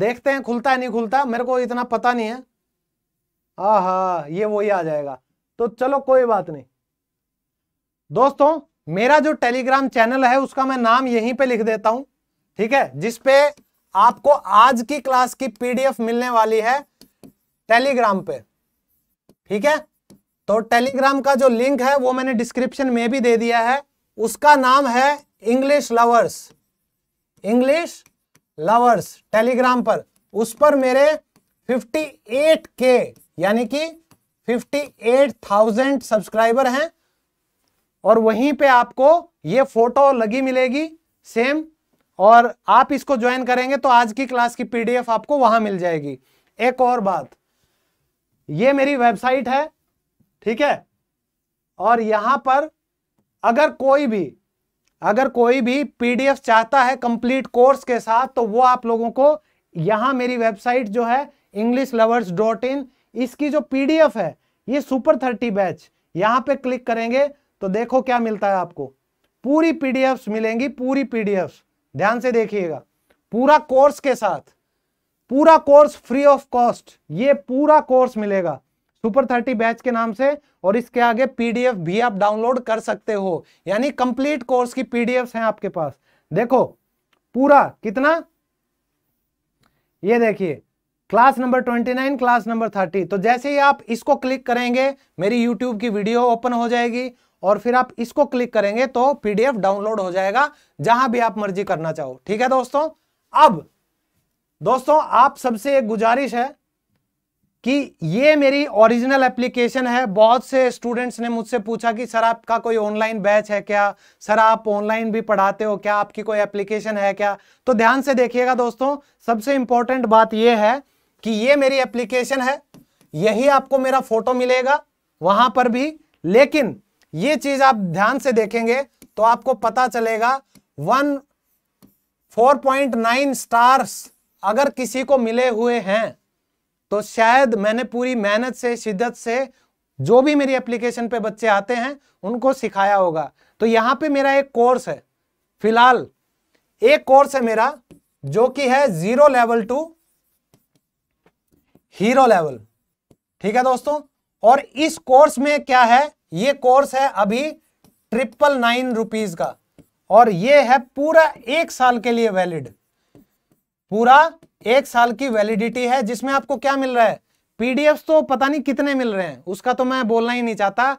देखते हैं खुलता है नहीं खुलता मेरे को इतना पता नहीं है आहा ये वही आ जाएगा तो चलो कोई बात नहीं दोस्तों मेरा जो टेलीग्राम चैनल है उसका मैं नाम यहीं पे लिख देता हूं ठीक है जिसपे आपको आज की क्लास की पीडीएफ मिलने वाली है टेलीग्राम पे ठीक है तो टेलीग्राम का जो लिंक है वो मैंने डिस्क्रिप्शन में भी दे दिया है उसका नाम है English lovers English lovers Telegram पर उस पर मेरे 58 के यानी कि 58,000 सब्सक्राइबर हैं और वहीं पे आपको ये फोटो लगी मिलेगी सेम और आप इसको ज्वाइन करेंगे तो आज की क्लास की पीडीएफ आपको वहां मिल जाएगी एक और बात ये मेरी वेबसाइट है ठीक है और यहां पर अगर कोई भी अगर कोई भी पीडीएफ चाहता है कंप्लीट कोर्स के साथ तो वो आप लोगों को यहां मेरी वेबसाइट जो है इंग्लिश लवर्स डॉट इन इसकी जो पीडीएफ है ये सुपर थर्टी बैच यहां पे क्लिक करेंगे तो देखो क्या मिलता है आपको पूरी पीडीएफ मिलेंगी पूरी पीडीएफ ध्यान से देखिएगा पूरा कोर्स के साथ पूरा कोर्स फ्री ऑफ कॉस्ट ये पूरा कोर्स मिलेगा सुपर थर्टी बैच के नाम से और इसके आगे पीडीएफ भी आप डाउनलोड कर सकते हो यानी कंप्लीट कोर्स की पीडीएफ हैं आपके पास देखो पूरा कितना ये देखिए क्लास नंबर 29 क्लास नंबर 30 तो जैसे ही आप इसको क्लिक करेंगे मेरी यूट्यूब की वीडियो ओपन हो जाएगी और फिर आप इसको क्लिक करेंगे तो पीडीएफ डाउनलोड हो जाएगा जहां भी आप मर्जी करना चाहो ठीक है दोस्तों अब दोस्तों आप सबसे एक गुजारिश है कि ये मेरी ओरिजिनल एप्लीकेशन है बहुत से स्टूडेंट्स ने मुझसे पूछा कि सर आपका कोई ऑनलाइन बैच है क्या सर आप ऑनलाइन भी पढ़ाते हो क्या आपकी कोई एप्लीकेशन है क्या तो ध्यान से देखिएगा दोस्तों सबसे इंपॉर्टेंट बात यह है कि ये मेरी एप्लीकेशन है यही आपको मेरा फोटो मिलेगा वहां पर भी लेकिन ये चीज आप ध्यान से देखेंगे तो आपको पता चलेगा वन फोर स्टार्स अगर किसी को मिले हुए हैं तो शायद मैंने पूरी मेहनत से शिद्दत से जो भी मेरी एप्लीकेशन पे बच्चे आते हैं उनको सिखाया होगा तो यहाँ पे मेरा एक कोर्स है फिलहाल एक कोर्स है मेरा जो कि है zero level to hero level ठीक है दोस्तों और इस कोर्स में क्या है ये कोर्स है अभी ट्रिपल नाइन रुपीज का और ये है पूरा एक साल के लिए वैलिड पूरा एक साल की वैलिडिटी है जिसमें आपको क्या मिल रहा है पीडीएफ तो पता नहीं कितने मिल रहे हैं उसका तो मैं बोलना ही नहीं चाहता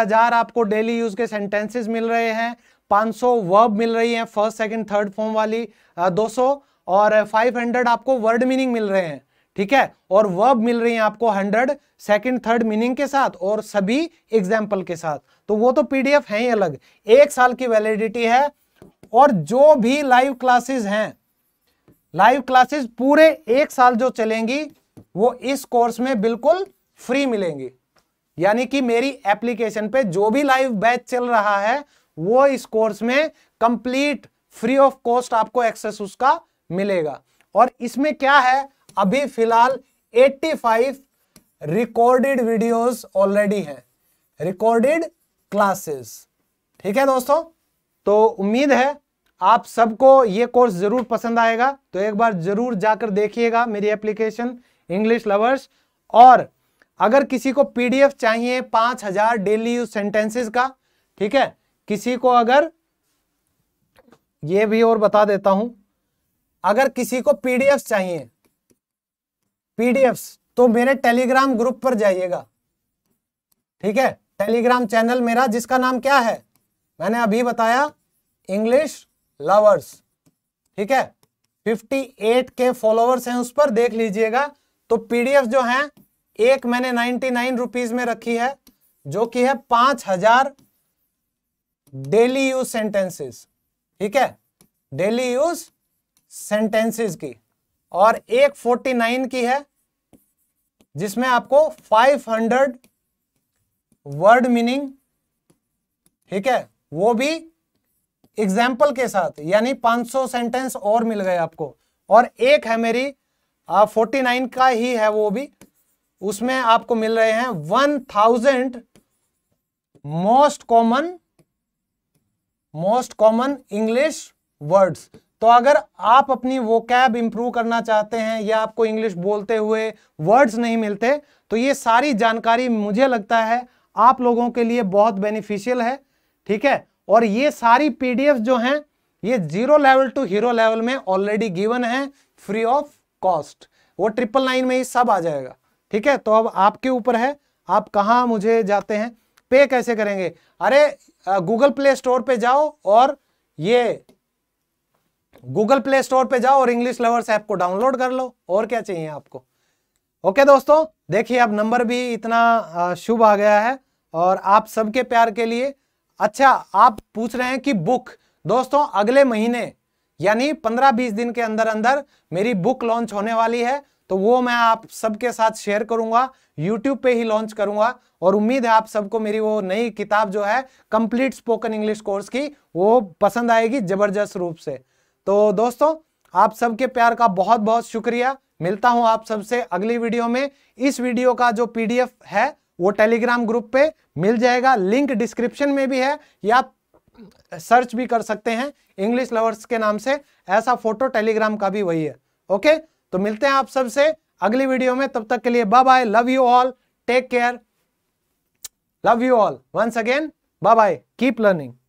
हजार आपको डेली यूज के सेंटेंसेस मिल रहे हैं पांच सौ वर्ब मिल रही है फर्स्ट सेकंड थर्ड फॉर्म वाली दो सौ और फाइव हंड्रेड आपको वर्ड मीनिंग मिल रहे हैं ठीक है और वर्ब मिल रही है आपको हंड्रेड सेकंड थर्ड मीनिंग के साथ और सभी एग्जाम्पल के साथ तो वो तो पीडीएफ है ही अलग एक साल की वैलिडिटी है और जो भी लाइव क्लासेस हैं लाइव क्लासेस पूरे एक साल जो चलेंगी वो इस कोर्स में बिल्कुल फ्री मिलेंगी यानी कि मेरी एप्लीकेशन पे जो भी लाइव बैच चल रहा है वो इस कोर्स में कंप्लीट फ्री ऑफ कॉस्ट आपको एक्सेस उसका मिलेगा और इसमें क्या है अभी फिलहाल 85 रिकॉर्डेड वीडियोस ऑलरेडी हैं रिकॉर्डेड क्लासेस ठीक है दोस्तों तो उम्मीद है आप सबको ये कोर्स ज़रूर पसंद आएगा तो एक बार ज़रूर जाकर देखिएगा मेरी एप्लीकेशन इंग्लिश लवर्स और अगर किसी को पीडीएफ चाहिए पांच हजार डेली यूज सेंटेंसेस का ठीक है किसी को अगर ये भी और बता देता हूं अगर किसी को पीडीएफ चाहिए पीडीएफ तो मेरे टेलीग्राम ग्रुप पर जाइएगा ठीक है टेलीग्राम चैनल मेरा जिसका नाम क्या है मैंने अभी बताया इंग्लिश लवर्स ठीक है 58 के फॉलोअर्स हैं उस पर देख लीजिएगा तो पीडीएफ जो है एक मैंने 99 रुपीस में रखी है जो कि है पांच हजार डेली यूज सेंटेंसेस ठीक है डेली यूज सेंटेंसेस की और एक 49 की है जिसमें आपको 500 वर्ड मीनिंग ठीक है वो भी एग्जाम्पल के साथ यानी 500 सेंटेंस और मिल गए आपको और एक है मेरी फोर्टी नाइन का ही है वो भी उसमें आपको मिल रहे हैं one thousand most common most common English words तो अगर आप अपनी वो कैब इंप्रूव करना चाहते हैं या आपको इंग्लिश बोलते हुए वर्ड्स नहीं मिलते तो ये सारी जानकारी मुझे लगता है आप लोगों के लिए बहुत बेनिफिशियल है ठीक है और ये सारी पीडीएफ जो हैं ये zero level to hero level में ऑलरेडी गिवन है फ्री ऑफ कॉस्ट वो ट्रिपल नाइन में ही सब आ जाएगा ठीक है तो अब आपके ऊपर है आप कहाँ मुझे जाते हैं पे कैसे करेंगे अरे गूगल प्ले स्टोर पे जाओ और ये गूगल प्ले स्टोर पे जाओ और इंग्लिश लवर्स ऐप को डाउनलोड कर लो और क्या चाहिए आपको ओके दोस्तों देखिए अब नंबर भी इतना शुभ आ गया है और आप सबके प्यार के लिए अच्छा आप पूछ रहे हैं कि बुक दोस्तों अगले महीने यानी 15-20 दिन के अंदर अंदर मेरी बुक लॉन्च होने वाली है तो वो मैं आप सबके साथ शेयर करूंगा यूट्यूब पे ही लॉन्च करूंगा और उम्मीद है आप सबको मेरी वो नई किताब जो है कंप्लीट स्पोकन इंग्लिश कोर्स की वो पसंद आएगी जबरदस्त रूप से तो दोस्तों आप सबके प्यार का बहुत बहुत शुक्रिया मिलता हूं आप सबसे अगली वीडियो में इस वीडियो का जो पीडीएफ है वो टेलीग्राम ग्रुप पे मिल जाएगा लिंक डिस्क्रिप्शन में भी है या आप सर्च भी कर सकते हैं इंग्लिश लवर्स के नाम से ऐसा फोटो टेलीग्राम का भी वही है ओके तो मिलते हैं आप सबसे अगली वीडियो में तब तक के लिए bye bye love you all take care love you all once again bye bye keep learning